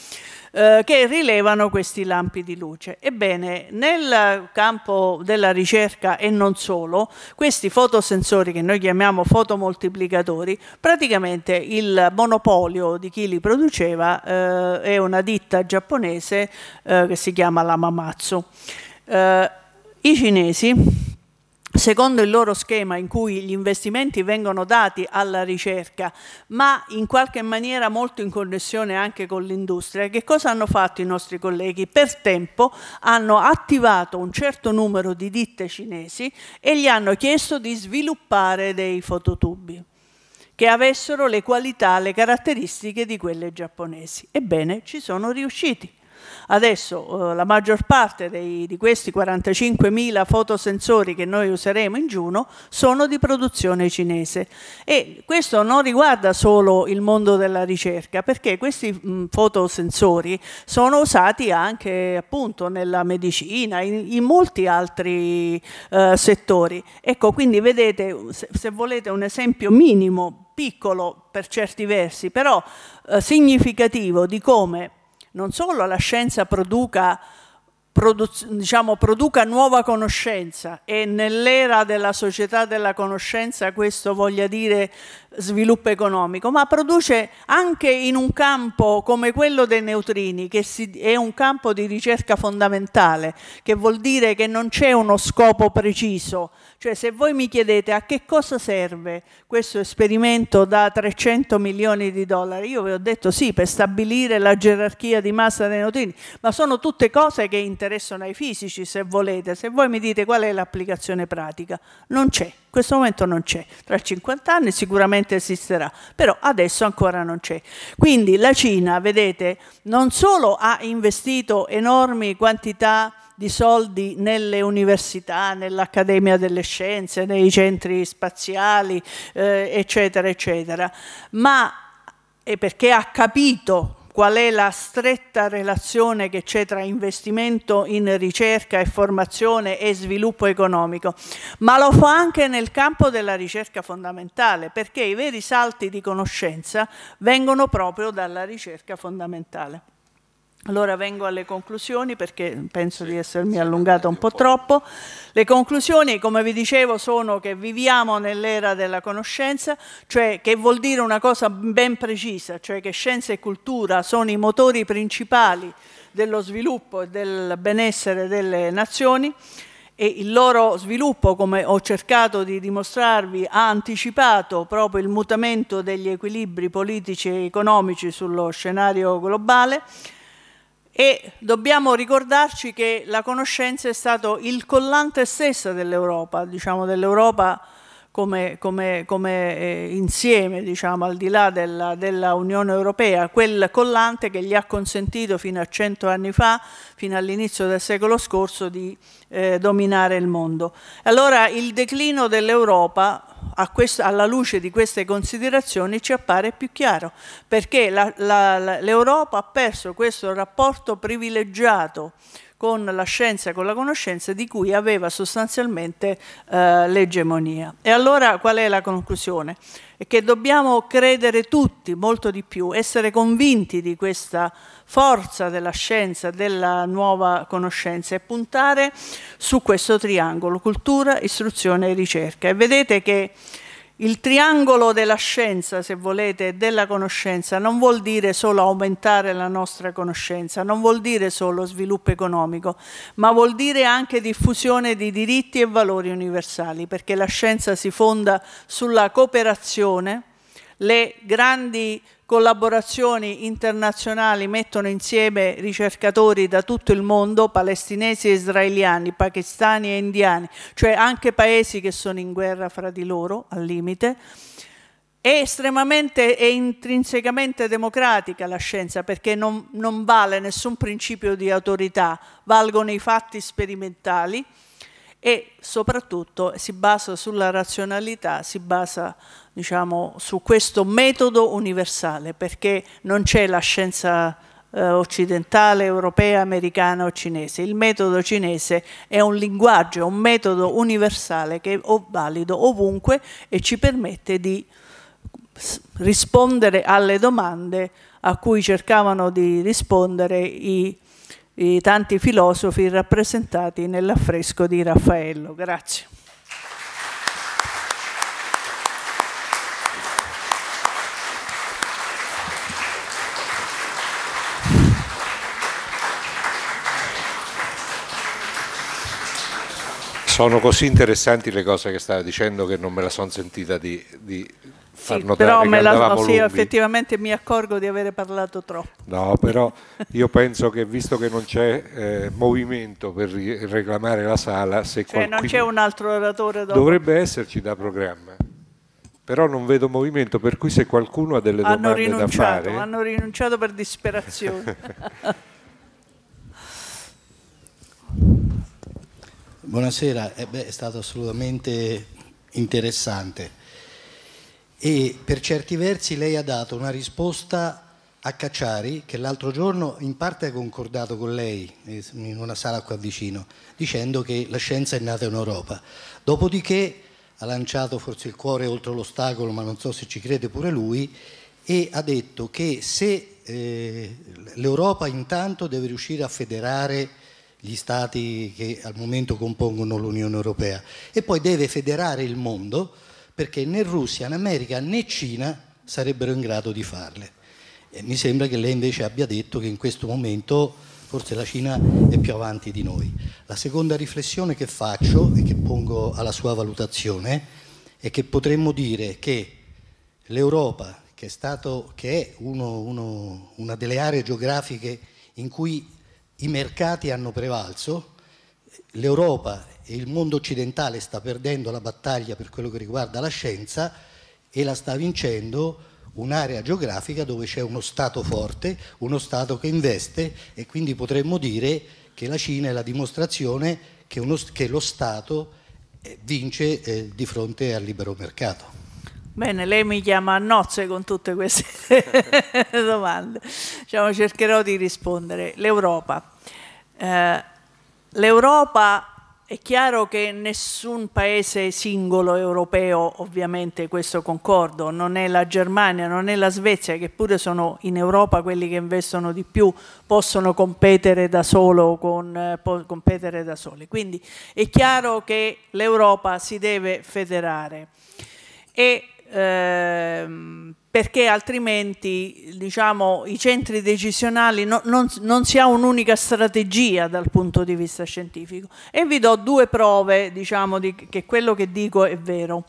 eh, che rilevano questi lampi di luce. Ebbene, nel campo della ricerca e non solo, questi fotosensori che noi chiamiamo fotomoltiplicatori, praticamente il monopolio di chi li produceva eh, è una ditta giapponese eh, che si chiama Lamamatsu. Eh, I cinesi secondo il loro schema in cui gli investimenti vengono dati alla ricerca, ma in qualche maniera molto in connessione anche con l'industria, che cosa hanno fatto i nostri colleghi? Per tempo hanno attivato un certo numero di ditte cinesi e gli hanno chiesto di sviluppare dei fototubi che avessero le qualità, le caratteristiche di quelle giapponesi. Ebbene, ci sono riusciti Adesso eh, la maggior parte dei, di questi 45.000 fotosensori che noi useremo in Juno sono di produzione cinese e questo non riguarda solo il mondo della ricerca perché questi mh, fotosensori sono usati anche appunto nella medicina, in, in molti altri eh, settori. Ecco, quindi vedete, se, se volete un esempio minimo, piccolo per certi versi, però eh, significativo di come non solo la scienza produca diciamo, produca nuova conoscenza e nell'era della società della conoscenza questo voglia dire sviluppo economico, ma produce anche in un campo come quello dei neutrini, che è un campo di ricerca fondamentale, che vuol dire che non c'è uno scopo preciso. Cioè se voi mi chiedete a che cosa serve questo esperimento da 300 milioni di dollari, io vi ho detto sì, per stabilire la gerarchia di massa dei neutrini, ma sono tutte cose che interessano interessano ai fisici se volete, se voi mi dite qual è l'applicazione pratica, non c'è, in questo momento non c'è, tra 50 anni sicuramente esisterà, però adesso ancora non c'è. Quindi la Cina, vedete, non solo ha investito enormi quantità di soldi nelle università, nell'Accademia delle Scienze, nei centri spaziali, eh, eccetera, eccetera, ma perché ha capito qual è la stretta relazione che c'è tra investimento in ricerca e formazione e sviluppo economico, ma lo fa anche nel campo della ricerca fondamentale, perché i veri salti di conoscenza vengono proprio dalla ricerca fondamentale. Allora vengo alle conclusioni perché penso di essermi allungata un po' troppo. Le conclusioni, come vi dicevo, sono che viviamo nell'era della conoscenza, cioè che vuol dire una cosa ben precisa, cioè che scienza e cultura sono i motori principali dello sviluppo e del benessere delle nazioni e il loro sviluppo, come ho cercato di dimostrarvi, ha anticipato proprio il mutamento degli equilibri politici e economici sullo scenario globale e dobbiamo ricordarci che la conoscenza è stato il collante stesso dell'Europa, diciamo dell'Europa come, come, come eh, insieme, diciamo, al di là della, della, Unione Europea, quel collante che gli ha consentito fino a cento anni fa, fino all'inizio del secolo scorso, di eh, dominare il mondo. Allora il declino dell'Europa questo, alla luce di queste considerazioni ci appare più chiaro, perché l'Europa ha perso questo rapporto privilegiato con la scienza e con la conoscenza di cui aveva sostanzialmente eh, l'egemonia. E allora qual è la conclusione? È che dobbiamo credere tutti molto di più, essere convinti di questa forza della scienza, della nuova conoscenza e puntare su questo triangolo cultura, istruzione e ricerca. E vedete che il triangolo della scienza, se volete, della conoscenza non vuol dire solo aumentare la nostra conoscenza, non vuol dire solo sviluppo economico, ma vuol dire anche diffusione di diritti e valori universali, perché la scienza si fonda sulla cooperazione, le grandi collaborazioni internazionali mettono insieme ricercatori da tutto il mondo, palestinesi e israeliani, pakistani e indiani, cioè anche paesi che sono in guerra fra di loro, al limite, è estremamente e intrinsecamente democratica la scienza perché non, non vale nessun principio di autorità, valgono i fatti sperimentali, e soprattutto si basa sulla razionalità, si basa diciamo, su questo metodo universale perché non c'è la scienza eh, occidentale, europea, americana o cinese. Il metodo cinese è un linguaggio, è un metodo universale che è valido ovunque e ci permette di rispondere alle domande a cui cercavano di rispondere i i tanti filosofi rappresentati nell'affresco di Raffaello. Grazie. Sono così interessanti le cose che stava dicendo che non me la sono sentita di, di sì, però me la, no, sì, effettivamente mi accorgo di avere parlato troppo. No, però io penso che visto che non c'è eh, movimento per reclamare la sala, se cioè, non c'è un altro oratore dopo. dovrebbe esserci da programma. Però non vedo movimento, per cui se qualcuno ha delle hanno domande da fare... Hanno rinunciato per disperazione. Buonasera, eh beh, è stato assolutamente interessante e per certi versi lei ha dato una risposta a Cacciari che l'altro giorno in parte ha concordato con lei eh, in una sala qua vicino dicendo che la scienza è nata in Europa. Dopodiché ha lanciato forse il cuore oltre l'ostacolo, ma non so se ci crede pure lui, e ha detto che se eh, l'Europa intanto deve riuscire a federare gli stati che al momento compongono l'Unione Europea e poi deve federare il mondo perché né Russia, né America, né Cina sarebbero in grado di farle. E mi sembra che lei invece abbia detto che in questo momento forse la Cina è più avanti di noi. La seconda riflessione che faccio e che pongo alla sua valutazione è che potremmo dire che l'Europa, che è, stato, che è uno, uno, una delle aree geografiche in cui i mercati hanno prevalso, l'Europa il mondo occidentale sta perdendo la battaglia per quello che riguarda la scienza e la sta vincendo un'area geografica dove c'è uno Stato forte, uno Stato che investe e quindi potremmo dire che la Cina è la dimostrazione che, uno, che lo Stato eh, vince eh, di fronte al libero mercato. Bene, lei mi chiama a nozze con tutte queste domande. Diciamo, cercherò di rispondere. L'Europa. Eh, L'Europa è chiaro che nessun paese singolo europeo, ovviamente questo concordo, non è la Germania, non è la Svezia, che pure sono in Europa quelli che investono di più, possono competere da, solo con, eh, competere da soli. Quindi è chiaro che l'Europa si deve federare. E ehm, perché altrimenti diciamo, i centri decisionali no, non, non, si ha un'unica strategia dal punto di vista scientifico. E vi do due prove diciamo, di, che quello che dico è vero.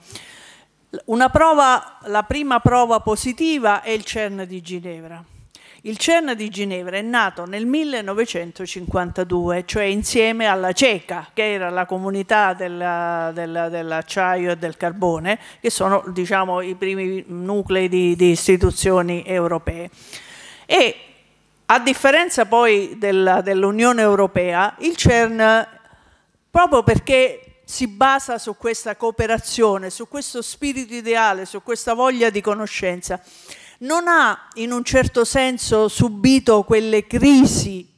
Prova, la prima prova positiva è il CERN di Ginevra. Il CERN di Ginevra è nato nel 1952, cioè insieme alla CECA, che era la comunità dell'acciaio della, dell e del carbone, che sono diciamo, i primi nuclei di, di istituzioni europee. E a differenza poi dell'Unione Europea, il CERN, proprio perché si basa su questa cooperazione, su questo spirito ideale, su questa voglia di conoscenza non ha in un certo senso subito quelle crisi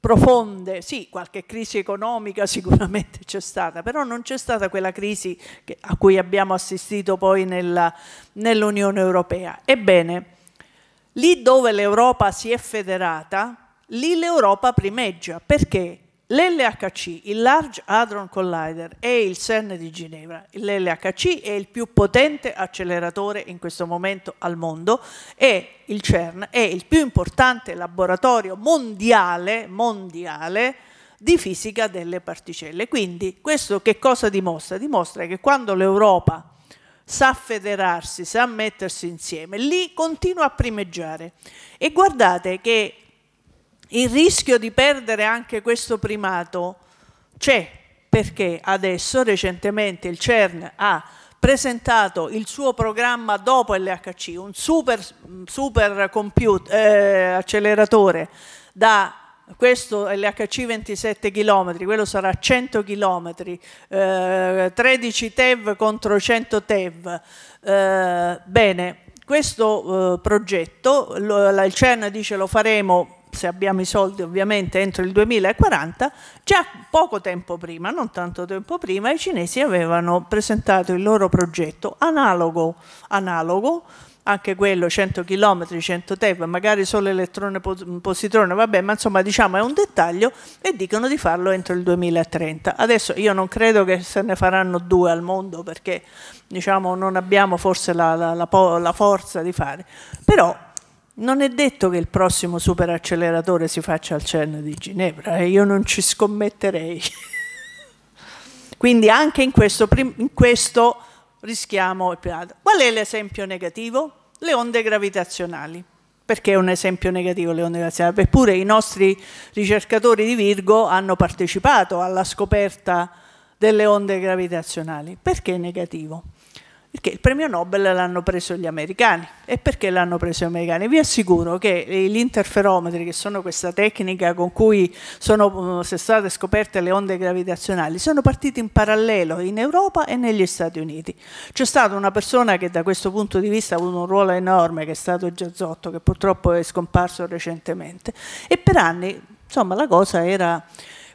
profonde, sì, qualche crisi economica sicuramente c'è stata, però non c'è stata quella crisi che, a cui abbiamo assistito poi nell'Unione Europea. Ebbene, lì dove l'Europa si è federata, lì l'Europa primeggia, perché L'LHC, il Large Hadron Collider, è il CERN di Ginevra. L'LHC è il più potente acceleratore in questo momento al mondo e il CERN è il più importante laboratorio mondiale, mondiale di fisica delle particelle. Quindi questo che cosa dimostra? Dimostra che quando l'Europa sa federarsi, sa mettersi insieme, lì continua a primeggiare. E guardate che il rischio di perdere anche questo primato c'è perché adesso recentemente il CERN ha presentato il suo programma dopo LHC, un super, super computer, eh, acceleratore da questo LHC 27 km, quello sarà 100 km, eh, 13 TeV contro 100 TeV. Eh, bene, questo eh, progetto, lo, il CERN dice lo faremo se abbiamo i soldi ovviamente entro il 2040, già poco tempo prima, non tanto tempo prima, i cinesi avevano presentato il loro progetto analogo, analogo anche quello 100 km, 100 TeV, magari solo elettrone positrone, vabbè, ma insomma diciamo è un dettaglio e dicono di farlo entro il 2030. Adesso io non credo che se ne faranno due al mondo perché diciamo non abbiamo forse la, la, la, la forza di fare, però non è detto che il prossimo superacceleratore si faccia al CERN di Ginevra e eh, io non ci scommetterei. Quindi anche in questo, in questo rischiamo il pianeta. Qual è l'esempio negativo? Le onde gravitazionali. Perché è un esempio negativo le onde gravitazionali? Eppure i nostri ricercatori di Virgo hanno partecipato alla scoperta delle onde gravitazionali. Perché è negativo? Perché il premio Nobel l'hanno preso gli americani. E perché l'hanno preso gli americani? Vi assicuro che gli interferometri, che sono questa tecnica con cui sono, uh, state scoperte le onde gravitazionali, sono partiti in parallelo in Europa e negli Stati Uniti. C'è stata una persona che da questo punto di vista ha avuto un ruolo enorme, che è stato Giazzotto, che purtroppo è scomparso recentemente. E per anni, insomma, la cosa era...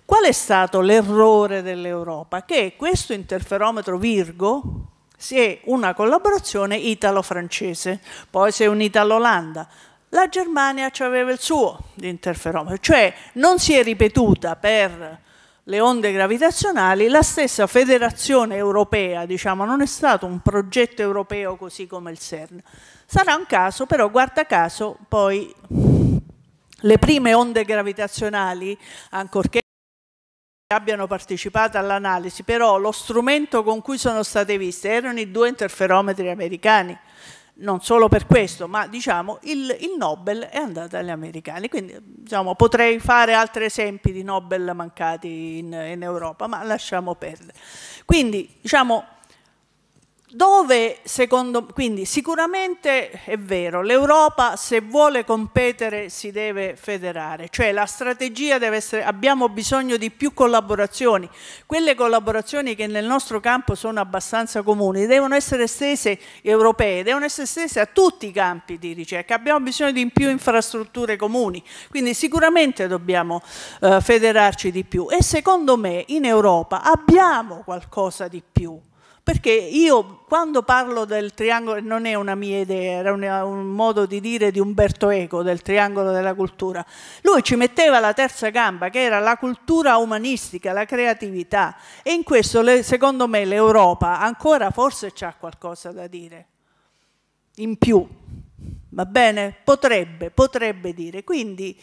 Qual è stato l'errore dell'Europa? Che questo interferometro Virgo, si è una collaborazione italo-francese, poi si è unita all'Olanda. la Germania aveva il suo interferometro, cioè non si è ripetuta per le onde gravitazionali, la stessa federazione europea, diciamo, non è stato un progetto europeo così come il CERN. Sarà un caso, però guarda caso, poi le prime onde gravitazionali, ancorché abbiano partecipato all'analisi, però lo strumento con cui sono state viste erano i due interferometri americani, non solo per questo, ma diciamo il, il Nobel è andato agli americani, quindi diciamo, potrei fare altri esempi di Nobel mancati in, in Europa, ma lasciamo perdere. Quindi diciamo dove, secondo, quindi sicuramente è vero, l'Europa se vuole competere si deve federare, cioè la strategia deve essere, abbiamo bisogno di più collaborazioni, quelle collaborazioni che nel nostro campo sono abbastanza comuni, devono essere stese europee, devono essere stese a tutti i campi di ricerca, abbiamo bisogno di più infrastrutture comuni, quindi sicuramente dobbiamo eh, federarci di più e secondo me in Europa abbiamo qualcosa di più perché io quando parlo del triangolo, non è una mia idea, era un, un, modo di dire di Umberto Eco, del triangolo della cultura, lui ci metteva la terza gamba, che era la cultura umanistica, la creatività, e in questo secondo me l'Europa ancora forse ha qualcosa da dire, in più, va bene? Potrebbe, potrebbe dire. Quindi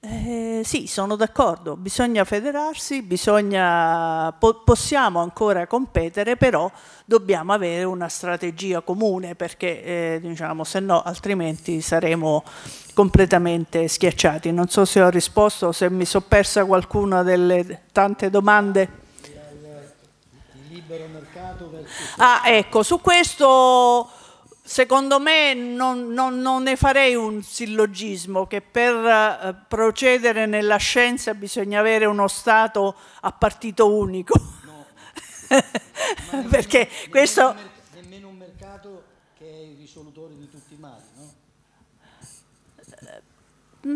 eh, sì, sono d'accordo, bisogna federarsi, bisogna, po possiamo ancora competere, però dobbiamo avere una strategia comune perché eh, diciamo, se no altrimenti saremo completamente schiacciati. Non so se ho risposto, o se mi sono persa qualcuna delle tante domande. Il, libero mercato Ah, ecco, su questo secondo me non, non, non, ne farei un sillogismo che per eh, procedere nella scienza bisogna avere uno Stato a partito unico. No. Perché nemmeno, questo... Nemmeno un mercato che è il risolutore di tutti i mali, no?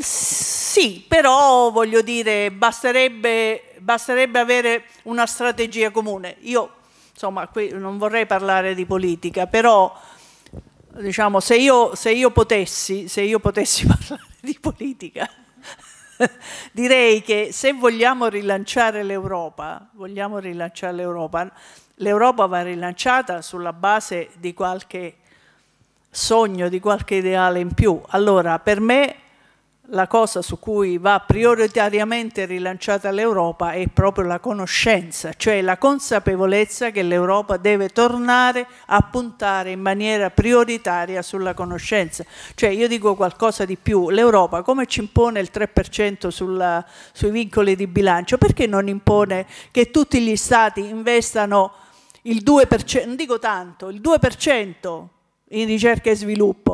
Sì, però voglio dire, basterebbe, basterebbe avere una strategia comune. Io, insomma, qui non vorrei parlare di politica, però diciamo, se io, se io, potessi, se io potessi parlare di politica, direi che se vogliamo rilanciare l'Europa, vogliamo rilanciare l'Europa, l'Europa va rilanciata sulla base di qualche sogno, di qualche ideale in più. Allora, per me la cosa su cui va prioritariamente rilanciata l'Europa è proprio la conoscenza, cioè la consapevolezza che l'Europa deve tornare a puntare in maniera prioritaria sulla conoscenza. Cioè io dico qualcosa di più, l'Europa come ci impone il 3% sulla, sui vincoli di bilancio, perché non impone che tutti gli stati investano il 2%, non dico tanto, il 2% in ricerca e sviluppo?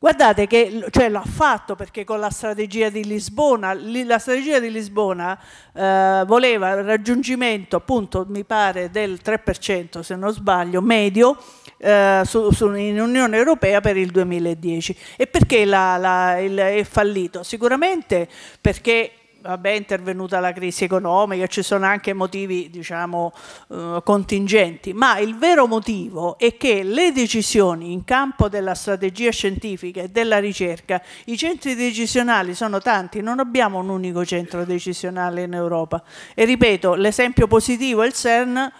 Guardate che cioè, l'ha fatto perché con la strategia di Lisbona, la strategia di Lisbona eh, voleva il raggiungimento appunto mi pare del 3% se non sbaglio medio eh, su, su, in Unione Europea per il 2010 e perché la, la, il, è fallito? Sicuramente perché vabbè, è intervenuta la crisi economica, ci sono anche motivi diciamo, eh, contingenti, ma il vero motivo è che le decisioni in campo della strategia scientifica e della ricerca, i centri decisionali sono tanti, non abbiamo un unico centro decisionale in Europa. E ripeto, l'esempio positivo è il CERN,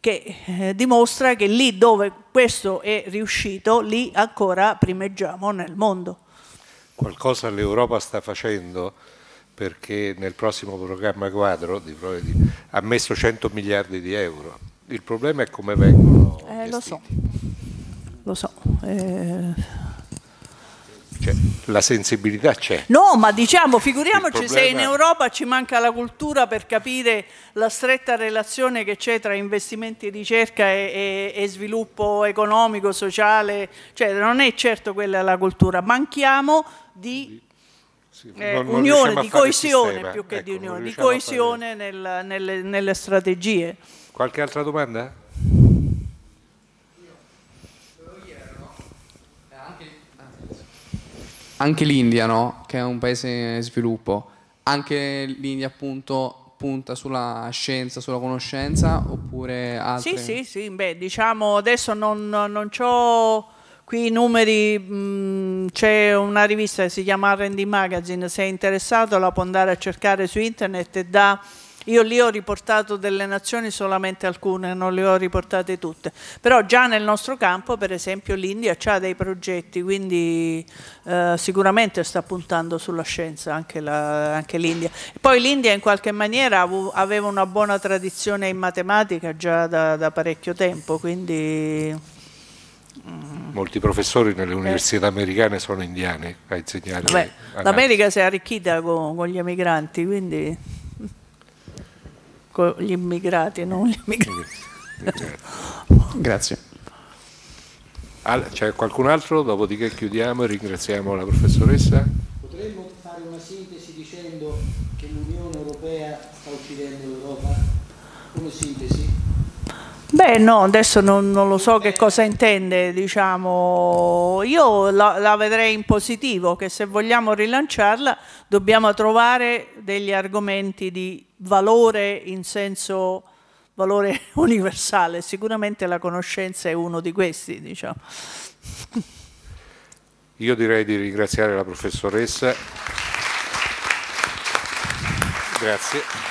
che eh, dimostra che lì dove questo è riuscito, lì ancora primeggiamo nel mondo. Qualcosa l'Europa sta facendo perché nel prossimo programma quadro di Prodi ha messo 100 miliardi di euro. Il problema è come vengono eh, Lo so, lo so. Eh... Cioè, la sensibilità c'è. No, ma diciamo, figuriamoci problema... se in Europa ci manca la cultura per capire la stretta relazione che c'è tra investimenti e ricerca e, e, e, sviluppo economico, sociale, cioè non è certo quella la cultura, manchiamo di eh, ecco, unione, di coesione più che ecco, di unione, di coesione nel, nelle, nelle strategie. Qualche altra domanda? Anche l'India, no? che è un paese in sviluppo, anche l'India appunto punta sulla scienza, sulla conoscenza oppure altri? Sì, sì, sì, beh, diciamo adesso non, non ho Qui i numeri, mm, c'è una rivista che si chiama R&D Magazine, se è interessato la può andare a cercare su internet e dà... Io lì ho riportato delle nazioni solamente alcune, non le ho riportate tutte. Però già nel nostro campo, per esempio, l'India ha dei progetti, quindi eh, sicuramente sta puntando sulla scienza anche, l'India. Poi l'India in qualche maniera aveva una buona tradizione in matematica già da, da parecchio tempo, quindi Mm-hmm. molti professori nelle eh. università americane sono indiani a insegnare. Beh, l'America si è arricchita con, con, gli emigranti, quindi con gli immigrati, non gli immigrati. Certo. Grazie. Al, c'è qualcun altro? Dopodiché chiudiamo e ringraziamo la professoressa. Potremmo fare una sintesi dicendo che l'Unione Europea sta uccidendo l'Europa? Come sintesi? Beh no, adesso non, non, lo so che eh. cosa intende, diciamo, io la, la, vedrei in positivo, che se vogliamo rilanciarla dobbiamo trovare degli argomenti di valore in senso valore universale, sicuramente la conoscenza è uno di questi, diciamo. Io direi di ringraziare la professoressa. Grazie.